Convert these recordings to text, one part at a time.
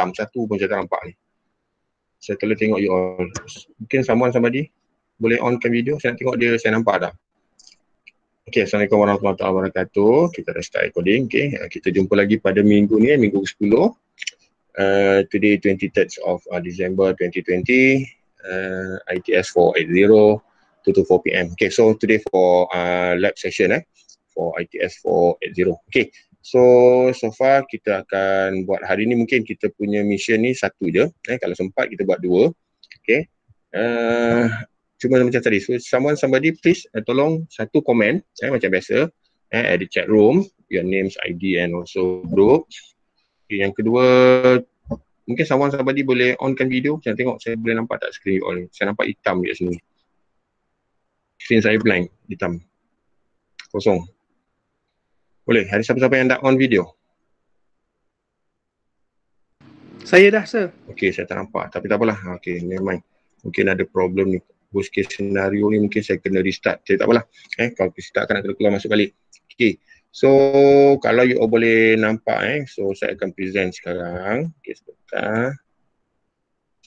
hitam satu pun saya tak nampak ni. Saya telah tengok you all. Mungkin someone somebody boleh onkan video. Saya nak tengok dia saya nampak dah. Okay, Assalamualaikum warahmatullahi wabarakatuh. Kita dah start recording. Okay, eh, kita jumpa lagi pada minggu ni, minggu ke-10. Uh, eh, today 23rd of uh, December 2020. Uh, ITS 480 to 4 pm. Okay, so today for uh, lab session eh. For ITS 480. Okay, So so far kita akan buat hari ni mungkin kita punya mission ni satu je eh, Kalau sempat kita buat dua Okay uh, Cuma macam tadi so someone somebody please uh, tolong satu komen eh, macam biasa eh, At the chat room your names ID and also group okay, Yang kedua mungkin someone somebody boleh onkan video Saya tengok saya boleh nampak tak screen you all ni Saya nampak hitam je sini Screen saya blank hitam Kosong boleh, ada siapa-siapa yang nak on video? Saya dah, sir. Okey, saya tak nampak. Tapi tak apalah. Okey, never mind. Mungkin ada problem ni. Worst case scenario ni mungkin saya kena restart. Jadi tak apalah. Eh, kalau kita start, kena keluar masuk balik. Okey. So, kalau you all boleh nampak eh. So, saya akan present sekarang. Okey, sebentar.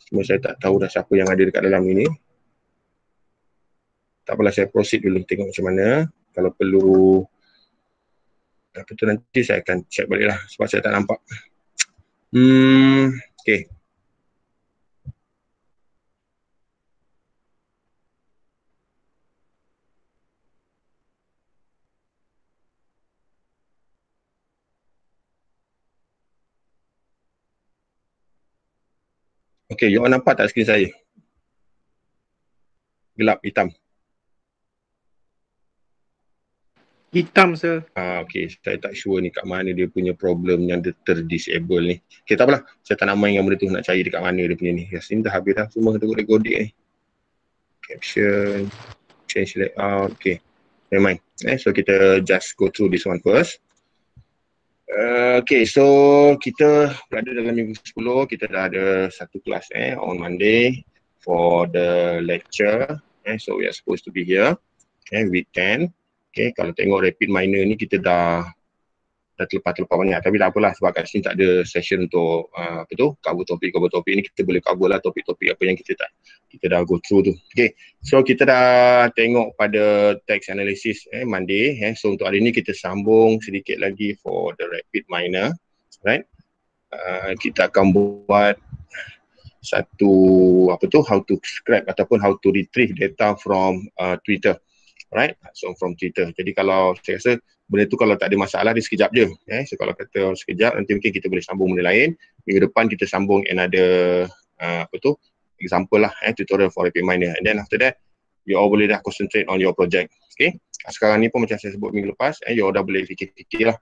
Cuma saya tak tahu dah siapa yang ada dekat dalam ini. Tak apalah, saya proceed dulu. Tengok macam mana. Kalau perlu tapi tu nanti saya akan check balik lah sebab saya tak nampak. Hmm, okay. Okay, you all nampak tak skrin saya? Gelap, hitam. Hitam se. Ah, okay. Saya tak sure ni kat mana dia punya problem yang dia terdisable ni. Okay, tak apalah. Saya tak nak main dengan benda tu. Nak cari dekat mana dia punya ni. Yasin dah habis dah semua kita boleh godik ni. Caption. Change Ah, Okay. Never mind. Eh, so kita just go through this one first. Uh, eh, okay, so kita berada dalam minggu 10, kita dah ada satu kelas eh on Monday for the lecture. Eh, so we are supposed to be here. Okay, eh, week Okay, kalau tengok rapid minor ni kita dah dah terlepas-terlepas banyak. Tapi tak apalah sebab kat sini tak ada session untuk uh, apa tu, cover topik, cover topik ni kita boleh cover lah topik-topik apa yang kita tak, kita dah go through tu. Okay, so kita dah tengok pada text analysis eh, Monday. Eh. So untuk hari ni kita sambung sedikit lagi for the rapid minor. Right? Uh, kita akan buat satu apa tu how to scrap ataupun how to retrieve data from uh, Twitter right so from Twitter jadi kalau saya rasa benda tu kalau tak ada masalah dia sekejap je eh so kalau kata sekejap nanti mungkin kita boleh sambung benda lain minggu depan kita sambung another uh, apa tu example lah eh tutorial for repeat miner and then after that you all boleh dah concentrate on your project okay ah, sekarang ni pun macam saya sebut minggu lepas eh you all dah boleh fikir-fikir lah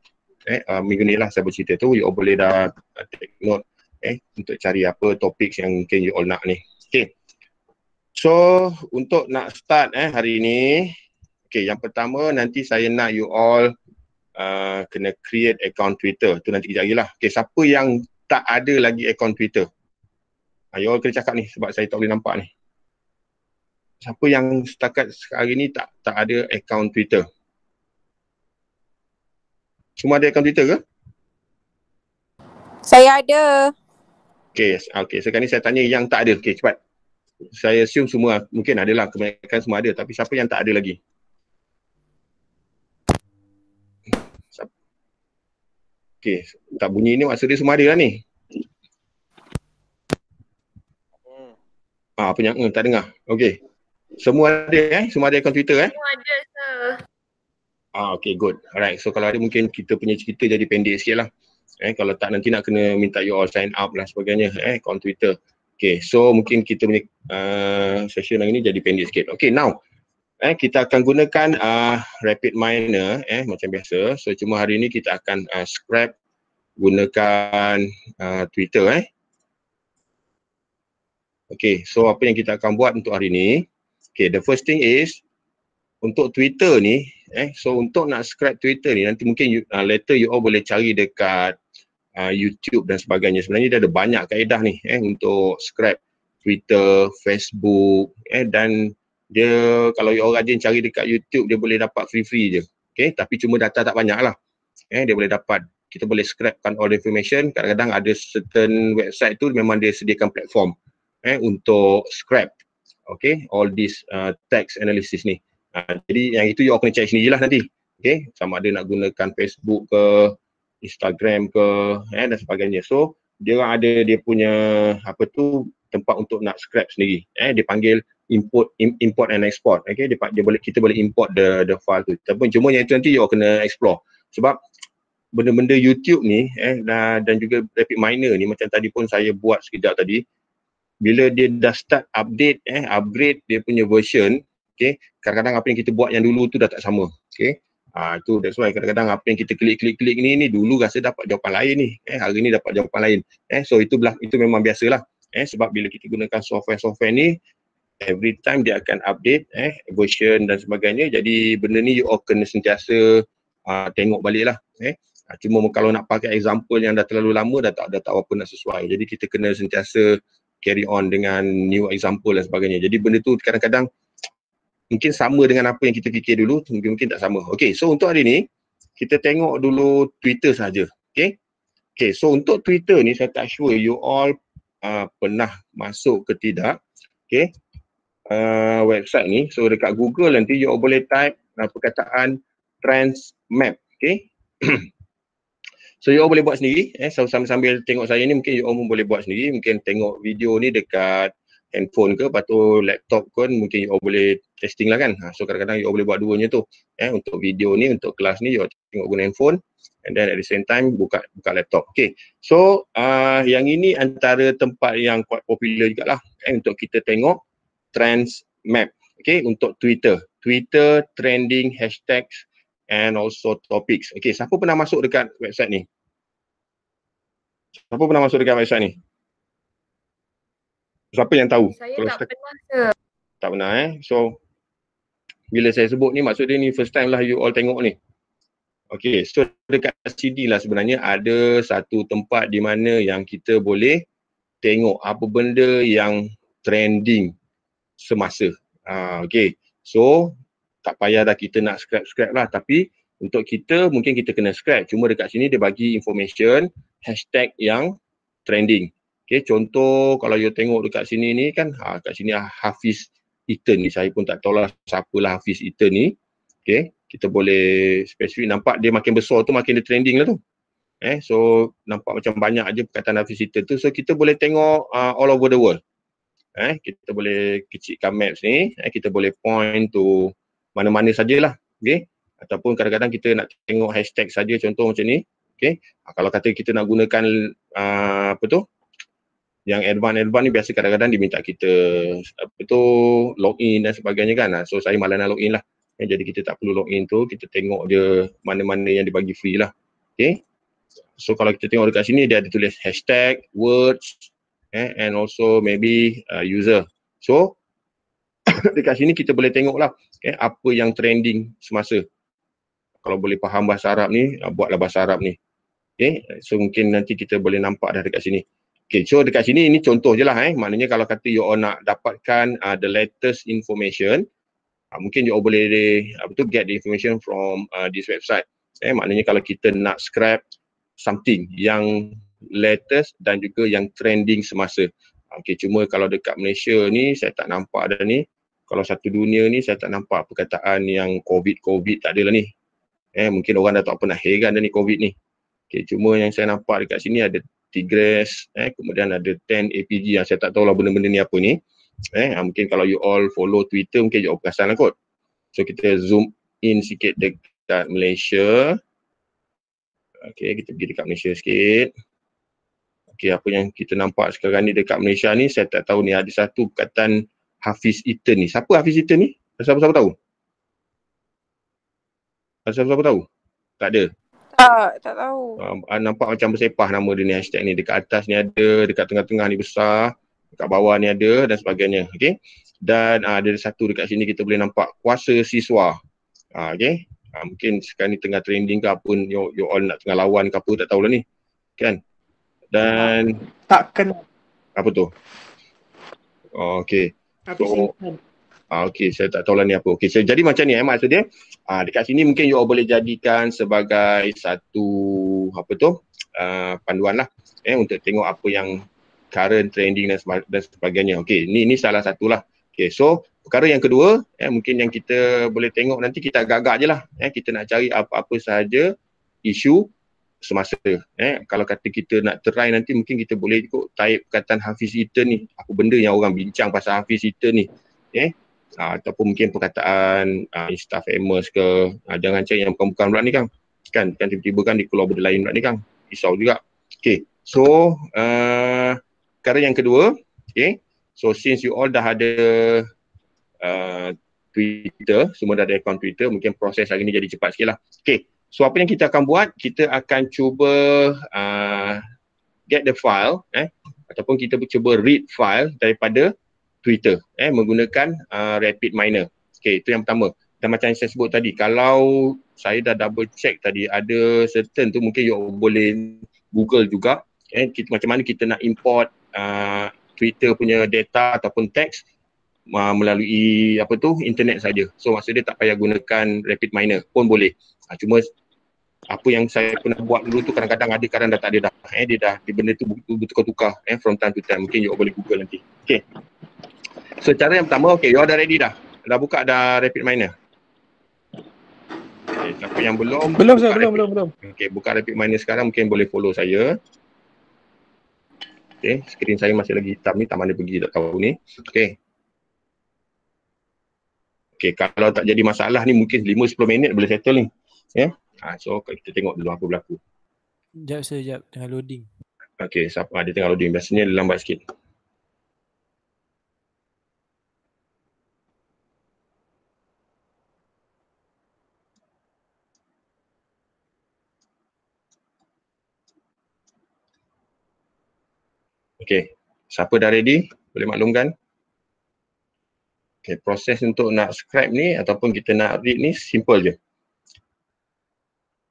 eh uh, minggu ni lah saya bercerita tu you all boleh dah ah, take note eh untuk cari apa topik yang mungkin you all nak ni okay So untuk nak start eh hari ini Okay, yang pertama nanti saya nak you all uh, kena create account Twitter. Tu nanti kejap lagi lah. Okay, siapa yang tak ada lagi account Twitter? Uh, you all kena cakap ni sebab saya tak boleh nampak ni. Siapa yang setakat hari ni tak tak ada account Twitter? Semua ada account Twitter ke? Saya ada. Okay, okay. Sekarang ni saya tanya yang tak ada. Okay, cepat. Saya assume semua mungkin ada lah. Kebanyakan semua ada. Tapi siapa yang tak ada lagi? Okey, tak bunyi ni maksud dia semua ada lah ni. Hmm. Ah, apa yang hmm, tak dengar. Okey. Semua ada eh? Semua ada akaun Twitter eh? Semua ada, sir. Ah, okey, good. Alright, so kalau ada mungkin kita punya cerita jadi pendek sikit lah. Eh, kalau tak nanti nak kena minta you all sign up lah sebagainya eh, akaun Twitter. Okay, so mungkin kita punya uh, session hari ni jadi pendek sikit. Okay, now eh kita akan gunakan uh, rapid miner eh macam biasa so cuma hari ini kita akan uh, scrap gunakan uh, Twitter eh okey so apa yang kita akan buat untuk hari ini? Okay, the first thing is untuk Twitter ni eh so untuk nak scrap Twitter ni nanti mungkin you, uh, later you all boleh cari dekat uh, YouTube dan sebagainya sebenarnya dia ada banyak kaedah ni eh untuk scrap Twitter, Facebook eh dan dia kalau orang rajin cari dekat YouTube dia boleh dapat free-free je. Okay, tapi cuma data tak banyak lah. Eh, dia boleh dapat. Kita boleh scrapkan all the information. Kadang-kadang ada certain website tu memang dia sediakan platform eh, untuk scrap. Okay, all this uh, text analysis ni. Ha, jadi yang itu you all kena check sendiri lah nanti. Okay, sama ada nak gunakan Facebook ke, Instagram ke eh, dan sebagainya. So, dia ada dia punya apa tu tempat untuk nak scrap sendiri. Eh, dia panggil import import and export okey dia, dia boleh kita boleh import the the file tu tapi cuma yang itu nanti you kena explore sebab benda-benda YouTube ni eh dan, dan juga Epic Miner ni macam tadi pun saya buat sekejap tadi bila dia dah start update eh upgrade dia punya version okey kadang-kadang apa yang kita buat yang dulu tu dah tak sama okey Ah ha, itu tu that's why kadang-kadang apa yang kita klik klik klik ni ni dulu rasa dapat jawapan lain ni eh hari ni dapat jawapan lain eh so itu belah itu memang biasalah eh sebab bila kita gunakan software-software ni every time dia akan update eh version dan sebagainya jadi benda ni you all kena sentiasa uh, tengok balik lah eh ah, cuma kalau nak pakai example yang dah terlalu lama dah tak ada tak apa nak sesuai jadi kita kena sentiasa carry on dengan new example dan sebagainya jadi benda tu kadang-kadang mungkin sama dengan apa yang kita fikir dulu mungkin mungkin tak sama okey so untuk hari ni kita tengok dulu Twitter saja okey okey so untuk Twitter ni saya tak sure you all uh, pernah masuk ke tidak okey uh, website ni so dekat Google nanti you boleh type uh, perkataan trans map okay. so you boleh buat sendiri eh so, sambil-sambil tengok saya ni mungkin you pun boleh buat sendiri mungkin tengok video ni dekat handphone ke lepas tu laptop pun mungkin you boleh testing lah kan ha, so kadang-kadang you boleh buat duanya tu eh untuk video ni untuk kelas ni you tengok guna handphone and then at the same time buka buka laptop. Okay. So uh, yang ini antara tempat yang quite popular juga lah eh, untuk kita tengok trends map okay untuk Twitter Twitter trending hashtags and also topics okay siapa pernah masuk dekat website ni siapa pernah masuk dekat website ni siapa yang tahu saya Kalau tak pernah tak pernah eh so bila saya sebut ni maksud dia ni first time lah you all tengok ni Okay, so dekat CD lah sebenarnya ada satu tempat di mana yang kita boleh tengok apa benda yang trending semasa. Ha, okay. So, tak payah dah kita nak subscribe-subscribe lah. Tapi, untuk kita, mungkin kita kena subscribe. Cuma dekat sini dia bagi information hashtag yang trending. Okay, contoh kalau you tengok dekat sini ni kan, ha, dekat sini ah, Hafiz Eaton ni. Saya pun tak tahu tahulah siapalah Hafiz Eaton ni. Okay, kita boleh spesifik. Nampak dia makin besar tu, makin dia trending lah tu. Eh, so nampak macam banyak aja perkataan Hafiz Eaton tu. So kita boleh tengok uh, all over the world eh kita boleh kecilkan maps ni eh kita boleh point to mana-mana sajalah okey ataupun kadang-kadang kita nak tengok hashtag saja contoh macam ni okey ha, kalau kata kita nak gunakan uh, apa tu yang advan advan ni biasa kadang-kadang diminta kita apa tu login dan sebagainya kan ha, so saya malah nak login lah eh, jadi kita tak perlu login tu kita tengok dia mana-mana yang dibagi free lah okey so kalau kita tengok dekat sini dia ada tulis hashtag words eh, and also maybe uh, user. So dekat sini kita boleh tengoklah eh, apa yang trending semasa. Kalau boleh faham bahasa Arab ni, uh, buatlah bahasa Arab ni. Okay, eh, so mungkin nanti kita boleh nampak dah dekat sini. Okay, so dekat sini ini contoh je lah eh. Maknanya kalau kata you all nak dapatkan uh, the latest information, uh, mungkin you all boleh apa uh, tu, get the information from uh, this website. Eh, maknanya kalau kita nak scrap something yang latest dan juga yang trending semasa. Okey, cuma kalau dekat Malaysia ni saya tak nampak ada ni. Kalau satu dunia ni saya tak nampak perkataan yang COVID-COVID tak adalah ni. Eh, mungkin orang dah tak pernah heran dah ni COVID ni. Okey, cuma yang saya nampak dekat sini ada Tigress, eh, kemudian ada 10 APG yang ah, saya tak tahu tahulah benda-benda ni apa ni. Eh, ah, mungkin kalau you all follow Twitter mungkin you all perasan lah kot. So kita zoom in sikit dekat Malaysia. Okay, kita pergi dekat Malaysia sikit okey apa yang kita nampak sekarang ni dekat Malaysia ni saya tak tahu ni ada satu perkataan Hafiz Eaton ni siapa Hafiz Eaton ni siapa-siapa tahu siapa-siapa tahu tak ada tak, tak tahu. Ah, ah, nampak macam bersepah nama dia ni hashtag ni. Dekat atas ni ada, dekat tengah-tengah ni besar, dekat bawah ni ada dan sebagainya. Okey. Dan ah, ada satu dekat sini kita boleh nampak kuasa siswa. Okey. okay. mungkin sekarang ni tengah trending ke apa, you, you all nak tengah lawan ke apa, tak tahulah ni. Kan? Dan tak kena. Apa tu? Oh, okey. Apa so, Ah, okey, saya tak tahu lah ni apa. Okay, saya jadi macam ni eh Maksudnya dia. Ah, dekat sini mungkin you all boleh jadikan sebagai satu apa tu? Uh, panduan lah eh untuk tengok apa yang current trending dan, dan sebagainya. Okay, ni ni salah satu lah. Okay, so perkara yang kedua eh mungkin yang kita boleh tengok nanti kita gagak je lah. Eh, kita nak cari apa-apa sahaja isu semasa. Eh? Kalau kata kita nak try nanti mungkin kita boleh ikut taip kataan Hafiz Ita ni. Apa benda yang orang bincang pasal Hafiz Ita ni. Eh? Uh, ataupun mungkin perkataan ha, uh, Insta famous ke. Uh, jangan cakap yang bukan-bukan pula ni kan. Kan, kan tiba-tiba kan dia keluar benda lain pula ni kan. Risau juga. Okay. So, uh, perkara yang kedua. Okay. So, since you all dah ada uh, Twitter, semua dah ada akaun Twitter, mungkin proses hari ni jadi cepat sikit lah. Okay. So apa yang kita akan buat, kita akan cuba uh, get the file eh ataupun kita cuba read file daripada Twitter eh menggunakan uh, rapid miner. Okay, itu yang pertama. Dan macam yang saya sebut tadi, kalau saya dah double check tadi ada certain tu mungkin you boleh Google juga eh kita macam mana kita nak import uh, Twitter punya data ataupun teks uh, melalui apa tu internet saja. So maksudnya tak payah gunakan rapid miner pun boleh. Ah, cuma apa yang saya pernah buat dulu tu kadang-kadang ada kadang dah tak ada dah eh dia dah di benda tu bertukar-tukar eh from time to time mungkin you boleh google nanti okey so cara yang pertama okey you ada ready dah dah buka dah rapid miner okey siapa yang belum belum sah, belum belum belum okey buka rapid miner sekarang mungkin boleh follow saya okey screen saya masih lagi hitam ni tak mana pergi tak tahu ni okey okey kalau tak jadi masalah ni mungkin 5 10 minit boleh settle ni ya yeah. Ha, so kita tengok dulu apa berlaku. Sekejap saya sekejap tengah loading. Okay, siapa ha, ada tengah loading. Biasanya lambat sikit. Okay, siapa dah ready? Boleh maklumkan? Okay, proses untuk nak scribe ni ataupun kita nak read ni simple je.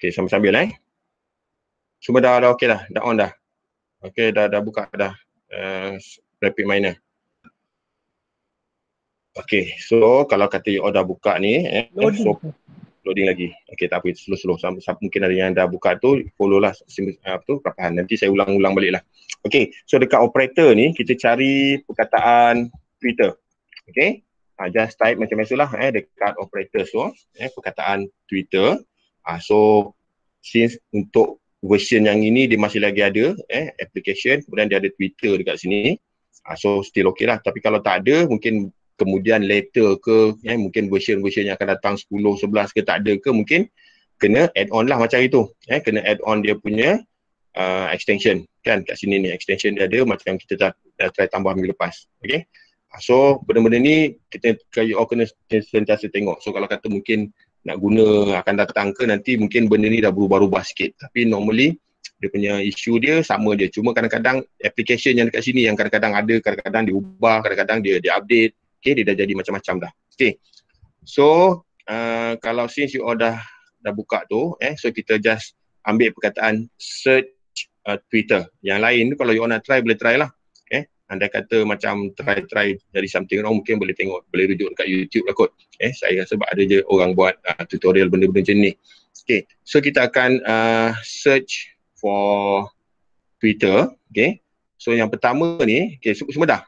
Okay, sambil-sambil eh. Semua dah, dah okey dah, dah on dah. Okay, dah dah buka dah uh, rapid miner. Okay, so kalau kata you all dah buka ni eh, loading. so loading lagi. Okay, tak apa slow-slow sampai slow. mungkin ada yang dah buka tu follow lah ah, apa tu perkataan nanti saya ulang-ulang balik lah. Okey, so dekat operator ni kita cari perkataan Twitter. Okay, Uh, ah, just type macam macam lah. eh dekat operator so eh perkataan Twitter. Uh, so since untuk version yang ini dia masih lagi ada eh application kemudian dia ada Twitter dekat sini. Uh, so still okay lah tapi kalau tak ada mungkin kemudian later ke eh mungkin version-version yang akan datang 10 11 ke tak ada ke mungkin kena add on lah macam itu eh kena add on dia punya uh, extension kan kat sini ni extension dia ada macam kita dah, dah try tambah minggu lepas okey so benda-benda ni kita kena sentiasa tengok so kalau kata mungkin nak guna akan datang ke nanti mungkin benda ni dah berubah-ubah sikit tapi normally dia punya isu dia sama dia cuma kadang-kadang application yang dekat sini yang kadang-kadang ada kadang-kadang diubah kadang-kadang dia dia update okey dia dah jadi macam-macam dah okey so uh, kalau since you all dah dah buka tu eh so kita just ambil perkataan search uh, Twitter yang lain tu kalau you all nak try boleh try lah anda kata macam try-try dari something wrong mungkin boleh tengok boleh rujuk dekat YouTube lah kot eh saya rasa sebab ada je orang buat uh, tutorial benda-benda macam ni okay so kita akan uh, search for Twitter okay so yang pertama ni okay semua, semua dah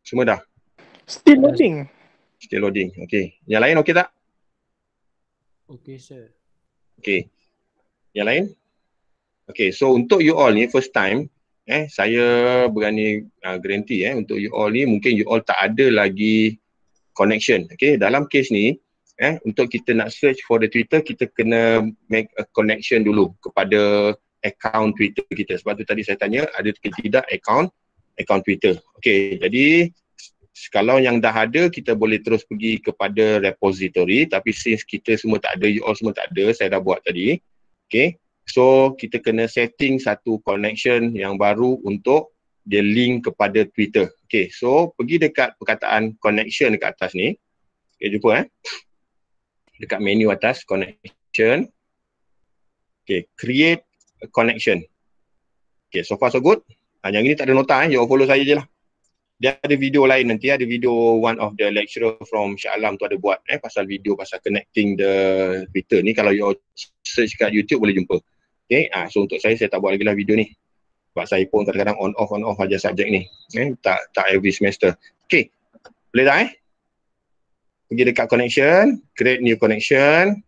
semua dah still loading still loading okay yang lain okay tak okay sir okay yang lain Okay, so untuk you all ni first time, eh saya berani uh, guarantee eh untuk you all ni mungkin you all tak ada lagi connection okey dalam case ni eh untuk kita nak search for the twitter kita kena make a connection dulu kepada account twitter kita sebab tu tadi saya tanya ada ke tidak account account twitter okey jadi kalau yang dah ada kita boleh terus pergi kepada repository tapi since kita semua tak ada you all semua tak ada saya dah buat tadi okey So kita kena setting satu connection yang baru untuk dia link kepada Twitter. Okay so pergi dekat perkataan connection dekat atas ni. Okay jumpa eh. Dekat menu atas connection. Okay create a connection. Okay so far so good. Ha, yang ni tak ada nota eh. You follow saya je lah. Dia ada video lain nanti. Ada video one of the lecturer from Syah Alam tu ada buat eh pasal video pasal connecting the Twitter ni. Kalau you search kat YouTube boleh jumpa. Okay, ha, so untuk saya, saya tak buat lagi lah video ni. Sebab saya pun kadang-kadang on off, on off aja subjek ni. Okay, eh, tak tak every semester. Okay, boleh tak eh? Pergi dekat connection, create new connection.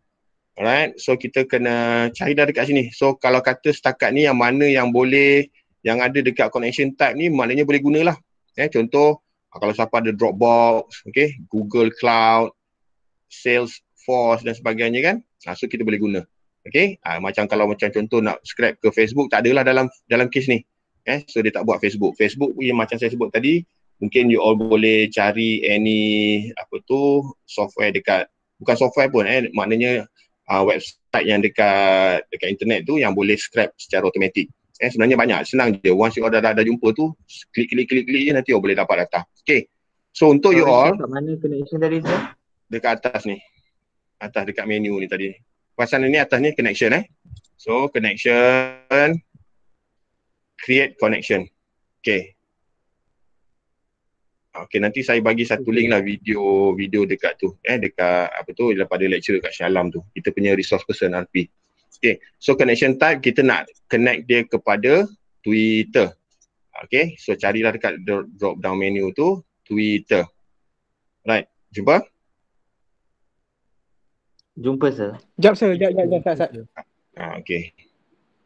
Alright, so kita kena cari dah dekat sini. So kalau kata setakat ni yang mana yang boleh, yang ada dekat connection type ni, maknanya boleh guna lah. Eh, contoh, ah, kalau siapa ada Dropbox, okay, Google Cloud, Salesforce dan sebagainya kan. Ha, so kita boleh guna. Okay, uh, ah, macam kalau macam contoh nak scrap ke Facebook, tak adalah dalam dalam case ni. Eh, so dia tak buat Facebook. Facebook punya macam saya sebut tadi, mungkin you all boleh cari any apa tu software dekat bukan software pun eh maknanya uh, website yang dekat dekat internet tu yang boleh scrap secara automatik eh sebenarnya banyak senang je once you all dah, dah, dah jumpa tu klik klik klik klik je nanti you boleh dapat data Okay, so untuk so, you all kat mana connection dari tu dekat atas ni atas dekat menu ni tadi pasal ni atas ni connection eh. So connection create connection. Okay. Okay nanti saya bagi satu link lah video video dekat tu eh dekat apa tu pada lecturer kat Syalam tu. Kita punya resource person RP. Okay so connection type kita nak connect dia kepada Twitter. Okay so carilah dekat drop down menu tu Twitter. Right. Jumpa? Jumpa sir. Jap sir, jap jap jap. Ah okey.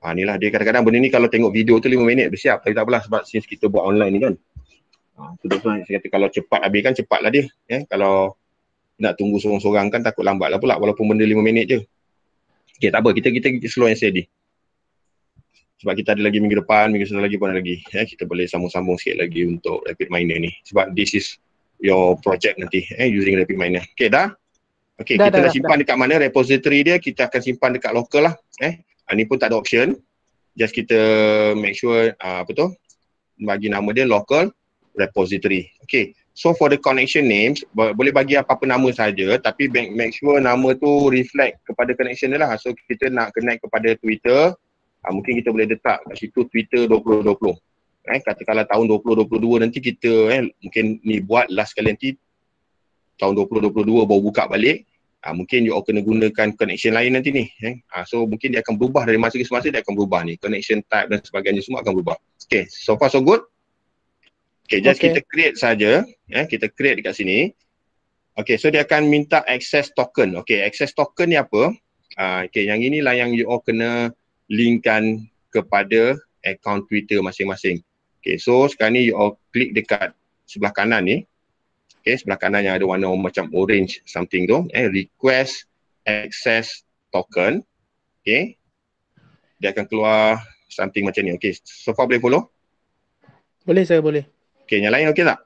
Ha ah, inilah dia kadang-kadang benda ni kalau tengok video tu 5 minit bersiap tapi tak apalah sebab since kita buat online ni kan. Ha tu tu saya kata kalau cepat habis kan cepatlah dia. Ya eh? kalau nak tunggu seorang-seorang kan takut lambatlah pula walaupun benda 5 minit je. Okey tak apa kita kita, kita slow and steady. Sebab kita ada lagi minggu depan, minggu selepas lagi pun ada lagi. Ya, eh? kita boleh sambung-sambung sikit lagi untuk rapid miner ni. Sebab this is your project nanti eh using rapid miner. Okey dah? Okay, dah, kita dah, dah simpan dah. dekat mana repository dia, kita akan simpan dekat local lah. Eh, ini ah, pun tak ada option. Just kita make sure, uh, apa tu, bagi nama dia local repository. Okay, so for the connection names, boleh bagi apa-apa nama saja, tapi make sure nama tu reflect kepada connection dia lah. So, kita nak connect kepada Twitter, uh, mungkin kita boleh letak kat situ Twitter 2020. Eh, katakanlah tahun 2022 nanti kita eh, mungkin ni buat last kali nanti tahun 2022 baru buka balik uh, mungkin you all kena gunakan connection lain nanti ni eh? uh, so mungkin dia akan berubah dari masa ke semasa dia akan berubah ni connection type dan sebagainya semua akan berubah okay so far so good okay just okay. kita create saja eh? kita create dekat sini okay so dia akan minta access token okay access token ni apa uh, okay yang inilah yang you all kena linkkan kepada account Twitter masing-masing. Okay, so sekarang ni you all klik dekat sebelah kanan ni, Okay, sebelah kanan yang ada warna macam orange something tu. Eh, request access token. Okay. Dia akan keluar something macam ni. Okay, so far boleh follow? Boleh, saya boleh. Okay, yang lain okay tak?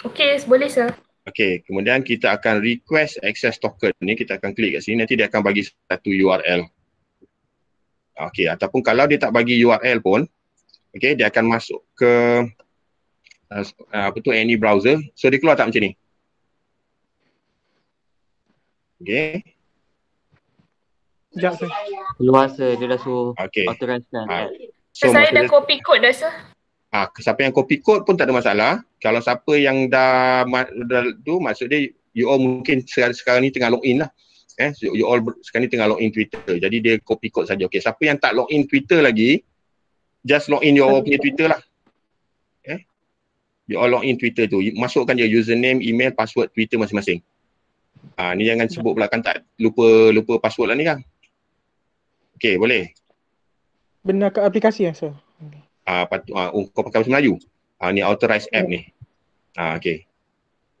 Okay, boleh, sir. Okay, kemudian kita akan request access token ni. Kita akan klik kat sini. Nanti dia akan bagi satu URL. Okay, ataupun kalau dia tak bagi URL pun, okay, dia akan masuk ke Uh, uh, apa tu any browser. So dia keluar tak macam ni? Okay. Sekejap tu. Keluar sir, dia dah suruh okay. authorize uh, kan? so, saya dah copy code dah sir. Ah, uh, siapa yang copy code pun tak ada masalah. Kalau siapa yang dah, ma- dah tu maksud dia you all mungkin sekarang ni tengah log in lah. Eh, so you all sekarang ni tengah log in Twitter. Jadi dia copy code saja. Okay, siapa yang tak log in Twitter lagi, just log in your own Twitter lah you all log in Twitter tu, masukkan dia username, email, password Twitter masing-masing. Ha, ni jangan ya. sebut pula kan tak lupa lupa password lah ni kan. Okay boleh. Benda ke aplikasi yang sir? Ah, ha, pat- ah, oh, kau pakai bahasa Melayu? Ah, ni authorized app ni. Ah, okay.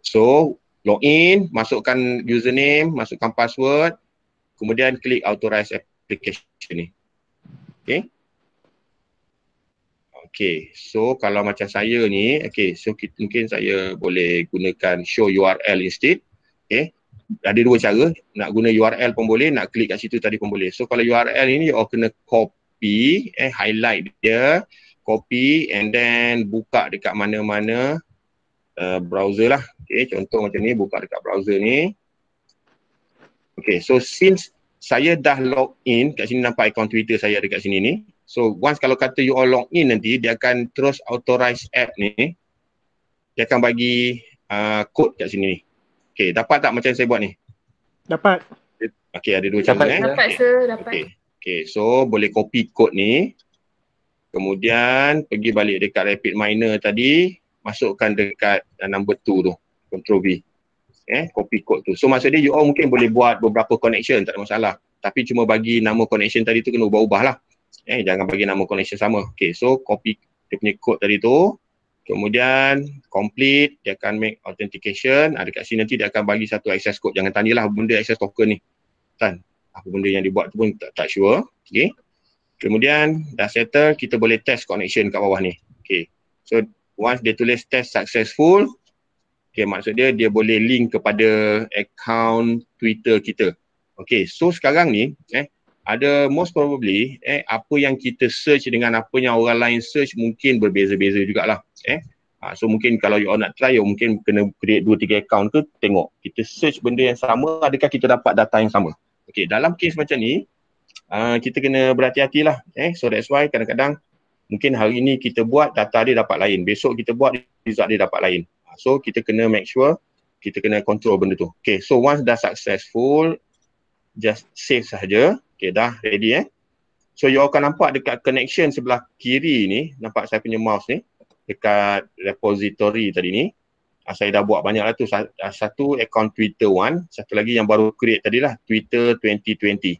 So, log in, masukkan username, masukkan password, kemudian klik authorized application ni. Okay okay so kalau macam saya ni okay so kita, mungkin saya boleh gunakan show URL instead okay ada dua cara nak guna URL pun boleh nak klik kat situ tadi pun boleh so kalau URL ni you kena copy eh highlight dia copy and then buka dekat mana-mana uh, browser lah okay contoh macam ni buka dekat browser ni Okay, so since saya dah log in kat sini nampak ikon Twitter saya ada kat sini ni. So once kalau kata you all log in nanti dia akan terus authorize app ni. Dia akan bagi uh, code kat sini ni. Okay dapat tak macam saya buat ni? Dapat. Okay ada dua cara eh. Dapat sir, dapat. Okay. okay so boleh copy code ni. Kemudian pergi balik dekat rapid miner tadi. Masukkan dekat uh, number 2 tu. Control V eh copy code tu. So maksudnya you all mungkin boleh buat beberapa connection tak ada masalah. Tapi cuma bagi nama connection tadi tu kena ubah-ubah lah. Eh jangan bagi nama connection sama. Okay so copy dia punya code tadi tu. Kemudian complete dia akan make authentication. Ada ah, ha, kat sini nanti dia akan bagi satu access code. Jangan tanya lah benda access token ni. Tan. Apa benda yang dibuat tu pun tak, tak sure. Okay. Kemudian dah settle kita boleh test connection kat bawah ni. Okay. So once dia tulis test successful, Okay, maksud dia dia boleh link kepada account Twitter kita. Okay, so sekarang ni eh ada most probably eh apa yang kita search dengan apa yang orang lain search mungkin berbeza-beza jugalah eh. Ha, so mungkin kalau you all nak try you mungkin kena create dua tiga account tu tengok kita search benda yang sama adakah kita dapat data yang sama. Okay, dalam case macam ni uh, kita kena berhati-hatilah eh. So that's why kadang-kadang mungkin hari ni kita buat data dia dapat lain, besok kita buat result dia dapat lain. Ah, so kita kena make sure kita kena control benda tu. Okay, so once dah successful, just save sahaja. Okay, dah ready eh. So you akan nampak dekat connection sebelah kiri ni, nampak saya punya mouse ni, dekat repository tadi ni. Ah, saya dah buat banyak lah tu. Ah, satu account Twitter one, satu lagi yang baru create tadi lah, Twitter 2020.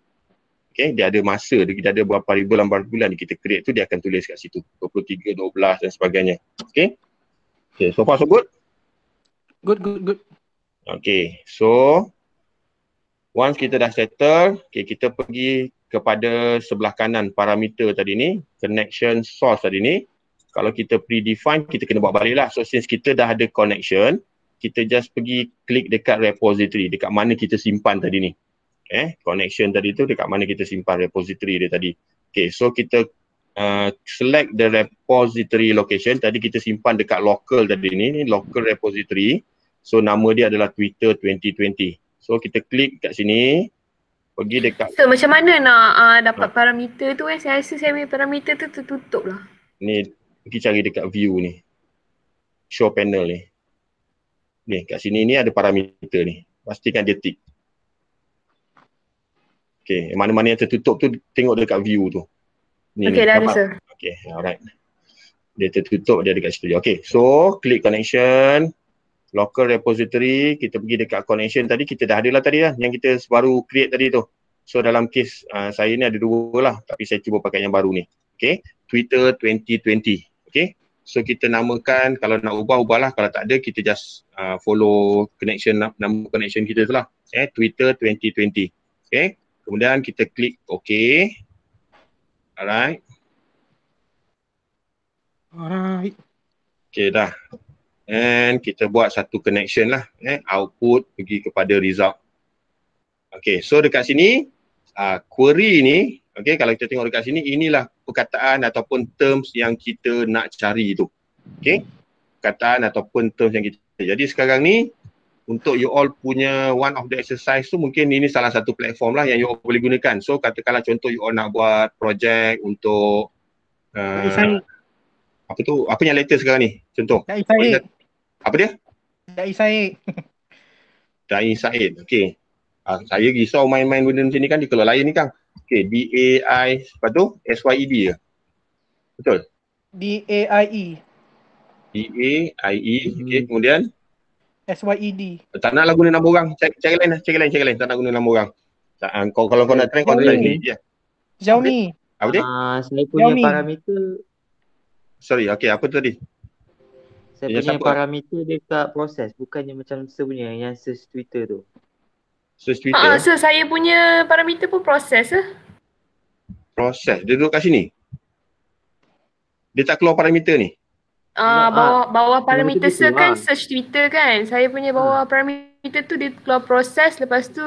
Okay, dia ada masa, dia ada berapa ribu lambang bulan kita create tu, dia akan tulis kat situ. 23, 12 dan sebagainya. Okay. Okay, so far so good. Good, good, good. Okay, so once kita dah settle, okay, kita pergi kepada sebelah kanan parameter tadi ni, connection source tadi ni. Kalau kita predefine, kita kena buat balik lah. So since kita dah ada connection, kita just pergi klik dekat repository, dekat mana kita simpan tadi ni. Eh, connection tadi tu dekat mana kita simpan repository dia tadi. Okay, so kita uh, select the repository location tadi kita simpan dekat local tadi ni, ni local repository so nama dia adalah twitter 2020 so kita klik kat sini pergi dekat so macam mana nak uh, dapat parameter tu eh saya rasa saya punya parameter tu tertutup lah ni pergi cari dekat view ni show panel ni ni kat sini ni ada parameter ni pastikan dia tick Okay, mana-mana yang tertutup tu tengok dekat view tu ni okay, ni dah ada, okay alright dia tertutup dia dekat situ je okay so click connection local repository kita pergi dekat connection tadi kita dah ada lah tadi lah yang kita baru create tadi tu so dalam case uh, saya ni ada dua lah tapi saya cuba pakai yang baru ni okay twitter 2020 okay so kita namakan kalau nak ubah ubah lah, kalau tak ada kita just uh, follow connection nama connection kita tu lah eh twitter 2020 okay kemudian kita klik okay Alright. Alright. Okay dah. And kita buat satu connection lah. Eh, output pergi kepada result. Okay, so dekat sini uh, query ni, okay, kalau kita tengok dekat sini, inilah perkataan ataupun terms yang kita nak cari tu. Okay, perkataan ataupun terms yang kita jadi sekarang ni untuk you all punya one of the exercise tu mungkin ini salah satu platform lah yang you all boleh gunakan. So katakanlah contoh you all nak buat projek untuk uh, apa tu? Apa yang latest sekarang ni? Contoh. Dai Said. Apa dia? Dai Said. Dai Said. Okey. Uh, saya risau main-main benda macam ni kan dia kalau lain ni kan. Okey, B A I lepas tu S Y E D ya. Betul. D A I E. D A I E. Okey, kemudian SYED. Tak lagu ni nama orang. Cari, cari lain lah. Cari lain, cari lain. Tak nak guna nama orang. Tak, uh, kau, kalau kau nak trend, kau nak trend. Ya. Xiaomi. Apa dia? Ah, saya punya Xiaomi. parameter. Sorry, okay. Apa tu tadi? Saya punya siapa? parameter dekat proses. Bukannya macam saya punya yang search Twitter tu. Search Twitter? Uh, so, saya punya parameter pun proses lah. Proses? Dia duduk kat sini? Dia tak keluar parameter ni? Ah, bawa ah, bawa parameter search kan search Twitter kan. Saya punya bawa ah. parameter tu dia keluar proses lepas tu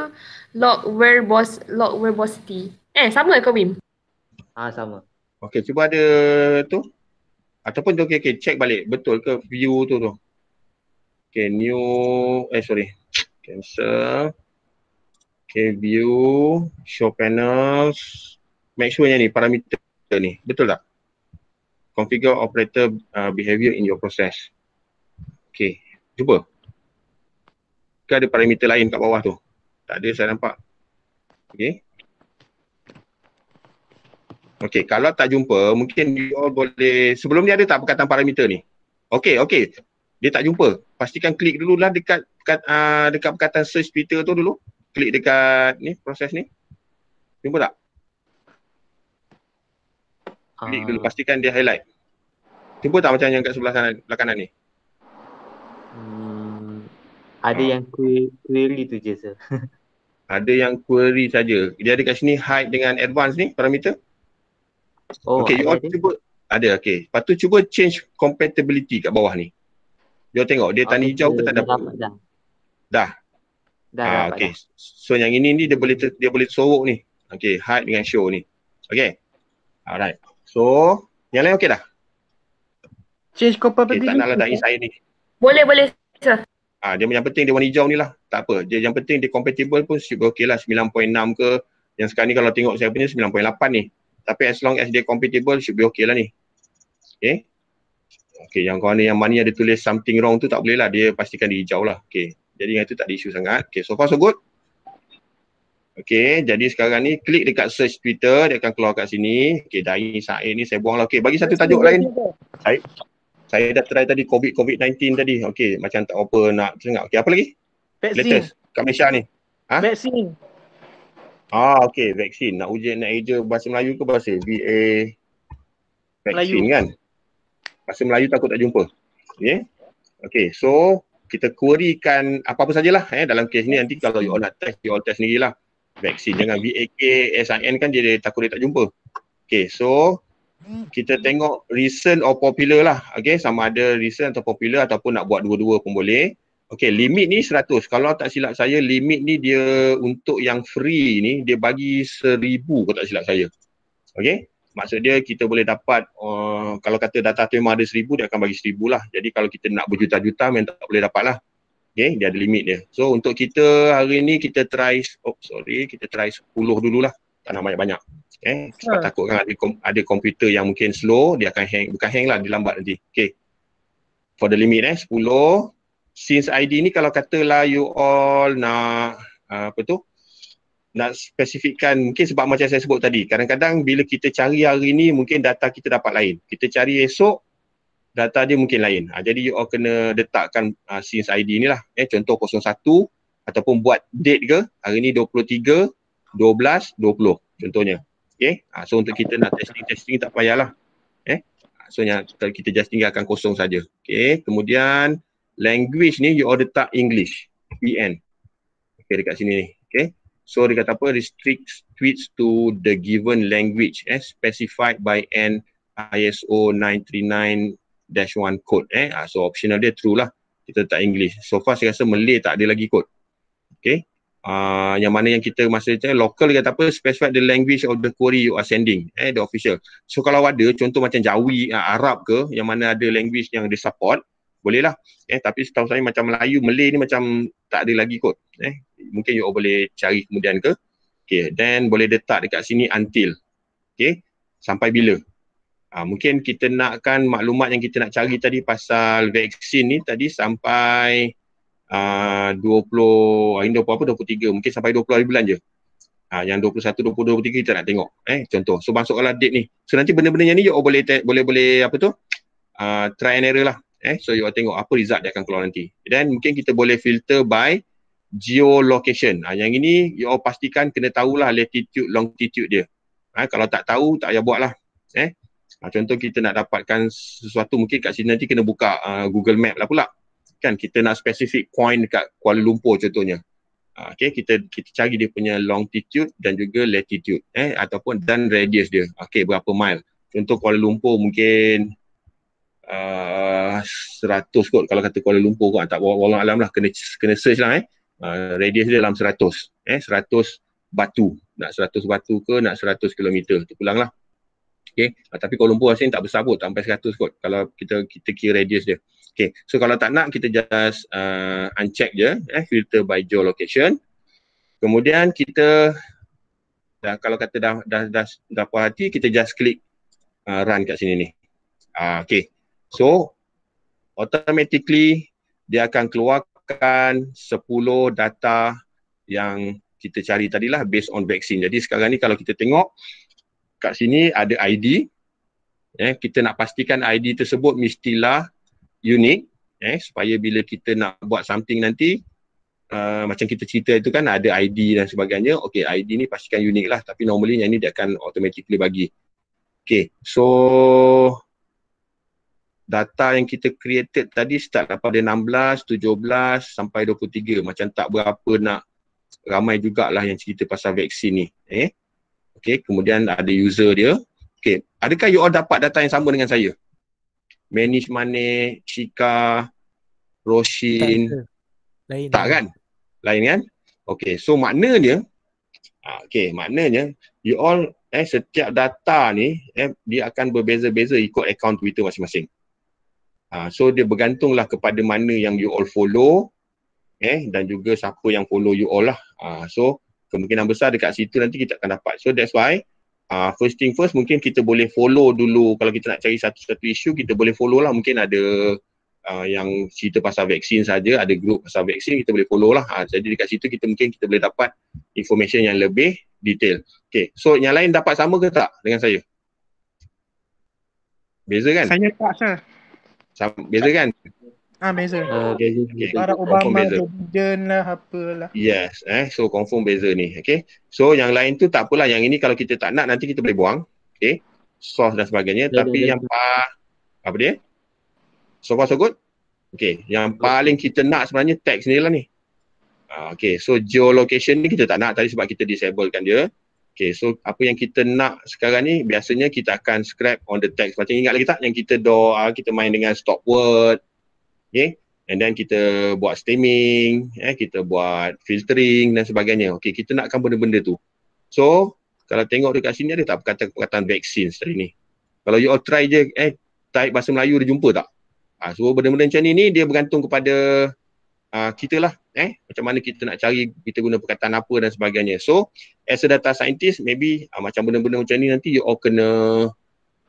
log where boss log where boss T. Eh, sama ke Wim? Ah, sama. Okey, cuba ada tu. Ataupun okey okey check balik betul ke view tu tu. Okey, new eh sorry. Cancel. Okay, view, show panels. Make sure yang ni, parameter ni. Betul tak? configure operator uh, behavior in your process. Okay, cuba. Kau ada parameter lain kat bawah tu? Tak ada saya nampak. Okay. Okay, kalau tak jumpa, mungkin you all boleh, sebelum ni ada tak perkataan parameter ni? Okay, okay. Dia tak jumpa. Pastikan klik dulu lah dekat, dekat, uh, dekat perkataan search Twitter tu dulu. Klik dekat ni, proses ni. Jumpa tak? klik ah. dulu pastikan dia highlight Tiba tak macam yang kat sebelah kanan belakangan ni hmm, ada uh. yang query tu je sir ada yang query saja dia ada kat sini hide dengan advance ni parameter oh Okay. you all ada. cuba ada okey lepas tu cuba change compatibility kat bawah ni you tengok dia tanda hijau ke tanda dah dah dah, ah, dah ha, okey so yang ini ni dia boleh dia boleh sorok ni okey hide dengan show ni okey alright So, yang lain okey dah? Change copper okay, pedigree. Tak nak ledai saya ni. Boleh, boleh. Sir. Ah, dia yang penting dia warna hijau ni lah. Tak apa. Dia yang penting dia compatible pun super okey lah. 9.6 ke. Yang sekarang ni kalau tengok saya punya 9.8 ni. Tapi as long as dia compatible, should be okay lah ni. Okay. Okay, yang kau ni yang mana ada tulis something wrong tu tak boleh lah. Dia pastikan dia hijau lah. Okay. Jadi yang tu tak ada isu sangat. Okay, so far so good. Okey, jadi sekarang ni klik dekat search Twitter, dia akan keluar kat sini. Okey, Dai Said ni saya buang lah. Okey, bagi satu tajuk lain. Said. Saya dah try tadi COVID COVID-19 tadi. Okey, macam tak apa nak tengok. Okey, apa lagi? Vaksin. Latest kat Malaysia ni. Ha? Vaksin. Ah, okey, vaksin. Nak ujian nak eja bahasa Melayu ke bahasa VA? Vaksin Melayu. kan? Bahasa Melayu takut tak jumpa. Okey. Okey, so kita query kan apa-apa sajalah eh dalam kes ni nanti kalau you all nak test you all test sendirilah vaksin jangan VAK SRN kan dia takut dia tak jumpa. Okay so kita tengok recent or popular lah. Okay sama ada recent atau popular ataupun nak buat dua-dua pun boleh. Okay limit ni seratus. Kalau tak silap saya limit ni dia untuk yang free ni dia bagi seribu kalau tak silap saya. Okay maksud dia kita boleh dapat uh, kalau kata data tu memang ada seribu dia akan bagi seribu lah. Jadi kalau kita nak berjuta-juta memang tak boleh dapat lah. Okay, dia ada limit dia. So untuk kita hari ni kita try, oh sorry, kita try 10 dululah. Tak nak banyak-banyak. Okay, sebab ha. Hmm. takut kan ada, ada komputer yang mungkin slow, dia akan hang, bukan hang lah, dia lambat nanti. Okay. For the limit eh, 10. Since ID ni kalau katalah you all nak, ah, apa tu, nak spesifikkan mungkin sebab macam saya sebut tadi kadang-kadang bila kita cari hari ni mungkin data kita dapat lain kita cari esok data dia mungkin lain. Ha, jadi you all kena letakkan uh, ha, SIMS ID ni lah. Eh, contoh 01 ataupun buat date ke hari ni 23, 12, 20 contohnya. Okay. Ha, so untuk kita nak testing-testing tak payahlah. Eh, ha, so yang kita just tinggalkan kosong saja. Okay. Kemudian language ni you all letak English. PN. E okay dekat sini ni. Okay. So dia kata apa? Restrict tweets to the given language eh, specified by an ISO dash one code eh. Uh, so optional dia true lah. Kita tak English. So far saya rasa Malay tak ada lagi code. Okay. Uh, yang mana yang kita masa itu local kata apa specify the language of the query you are sending eh the official so kalau ada contoh macam Jawi uh, Arab ke yang mana ada language yang dia support bolehlah eh tapi setahu saya macam Melayu Malay ni macam tak ada lagi kot eh mungkin you boleh cari kemudian ke okay then boleh letak dekat sini until okay sampai bila Uh, mungkin kita nakkan maklumat yang kita nak cari tadi pasal vaksin ni tadi sampai ha, uh, 20, hari 20 apa 23, mungkin sampai 20 hari bulan je. Uh, yang 21, 22, 23 kita nak tengok. Eh, contoh. So masukkanlah date ni. So nanti benda-benda yang ni you boleh boleh boleh apa tu? Uh, try and error lah. Eh, so you tengok apa result dia akan keluar nanti. Dan mungkin kita boleh filter by geolocation. Uh, yang ini you pastikan kena tahulah latitude, longitude dia. Uh, kalau tak tahu, tak payah buat lah. Eh, Ha, contoh kita nak dapatkan sesuatu mungkin kat sini nanti kena buka uh, Google Map lah pula. Kan kita nak specific point dekat Kuala Lumpur contohnya. Ha, okay kita kita cari dia punya longitude dan juga latitude eh ataupun dan radius dia. Okay berapa mile. Contoh Kuala Lumpur mungkin uh, kot kalau kata Kuala Lumpur kot tak wallah alam lah kena kena search lah eh. Uh, radius dia dalam seratus eh seratus batu. Nak seratus batu ke nak seratus kilometer tu pulang lah. Okay. Uh, ah, tapi Kuala Lumpur rasanya tak besar pun sampai 100 kot kalau kita kita kira radius dia. Okay. So kalau tak nak kita just uh, uncheck je eh, filter by geolocation. Kemudian kita dah, kalau kata dah dah dah, dah puas hati kita just klik uh, run kat sini ni. Uh, okay. So automatically dia akan keluarkan 10 data yang kita cari tadilah based on vaksin. Jadi sekarang ni kalau kita tengok kat sini ada ID. Eh, kita nak pastikan ID tersebut mestilah unik eh, supaya bila kita nak buat something nanti uh, macam kita cerita itu kan ada ID dan sebagainya. Okay, ID ni pastikan unik lah tapi normally yang ni dia akan automatically bagi. Okay, so data yang kita created tadi start daripada 16, 17 sampai 23 macam tak berapa nak ramai jugalah yang cerita pasal vaksin ni. Eh? Okay, kemudian ada user dia. Okay, adakah you all dapat data yang sama dengan saya? Manish Mane, Chika, Roshin. Tak, Lain tak kan? Lain kan? Okay, so dia? Ha, okay, maknanya you all eh setiap data ni eh, dia akan berbeza-beza ikut account Twitter masing-masing. Uh, so dia bergantunglah kepada mana yang you all follow eh dan juga siapa yang follow you all lah. Uh, so kemungkinan besar dekat situ nanti kita akan dapat. So that's why uh, first thing first mungkin kita boleh follow dulu kalau kita nak cari satu-satu isu kita boleh follow lah mungkin ada uh, yang cerita pasal vaksin saja ada grup pasal vaksin kita boleh follow lah. Uh, jadi dekat situ kita mungkin kita boleh dapat information yang lebih detail. Okay so yang lain dapat sama ke tak dengan saya? Beza kan? Saya tak sah. Sama, beza kan? Ah, beza. Uh, beza, beza. Barack Obama, confirm beza. Biden lah, apalah. Yes, eh. So, confirm beza ni. Okay. So, yang lain tu tak apalah. Yang ini kalau kita tak nak, nanti kita boleh buang. Okay. Sos dan sebagainya. Ya, ya, Tapi ya, yang pa... Apa dia? So far so good? Okay. Yang paling kita nak sebenarnya teks ni lah ni. Ah, okay. So, geolocation ni kita tak nak tadi sebab kita disablekan dia. Okay, so apa yang kita nak sekarang ni biasanya kita akan scrap on the text. Macam ingat lagi tak yang kita do ah, kita main dengan stop word, okay and then kita buat stemming, eh kita buat filtering dan sebagainya okay kita nakkan benda-benda tu so kalau tengok dekat sini ada tak perkataan-perkataan vaksin hari ni kalau you all try je eh type bahasa Melayu dia jumpa tak ha, so benda-benda macam ni ni dia bergantung kepada uh, kita lah eh macam mana kita nak cari kita guna perkataan apa dan sebagainya so as a data scientist maybe uh, macam benda-benda macam ni nanti you all kena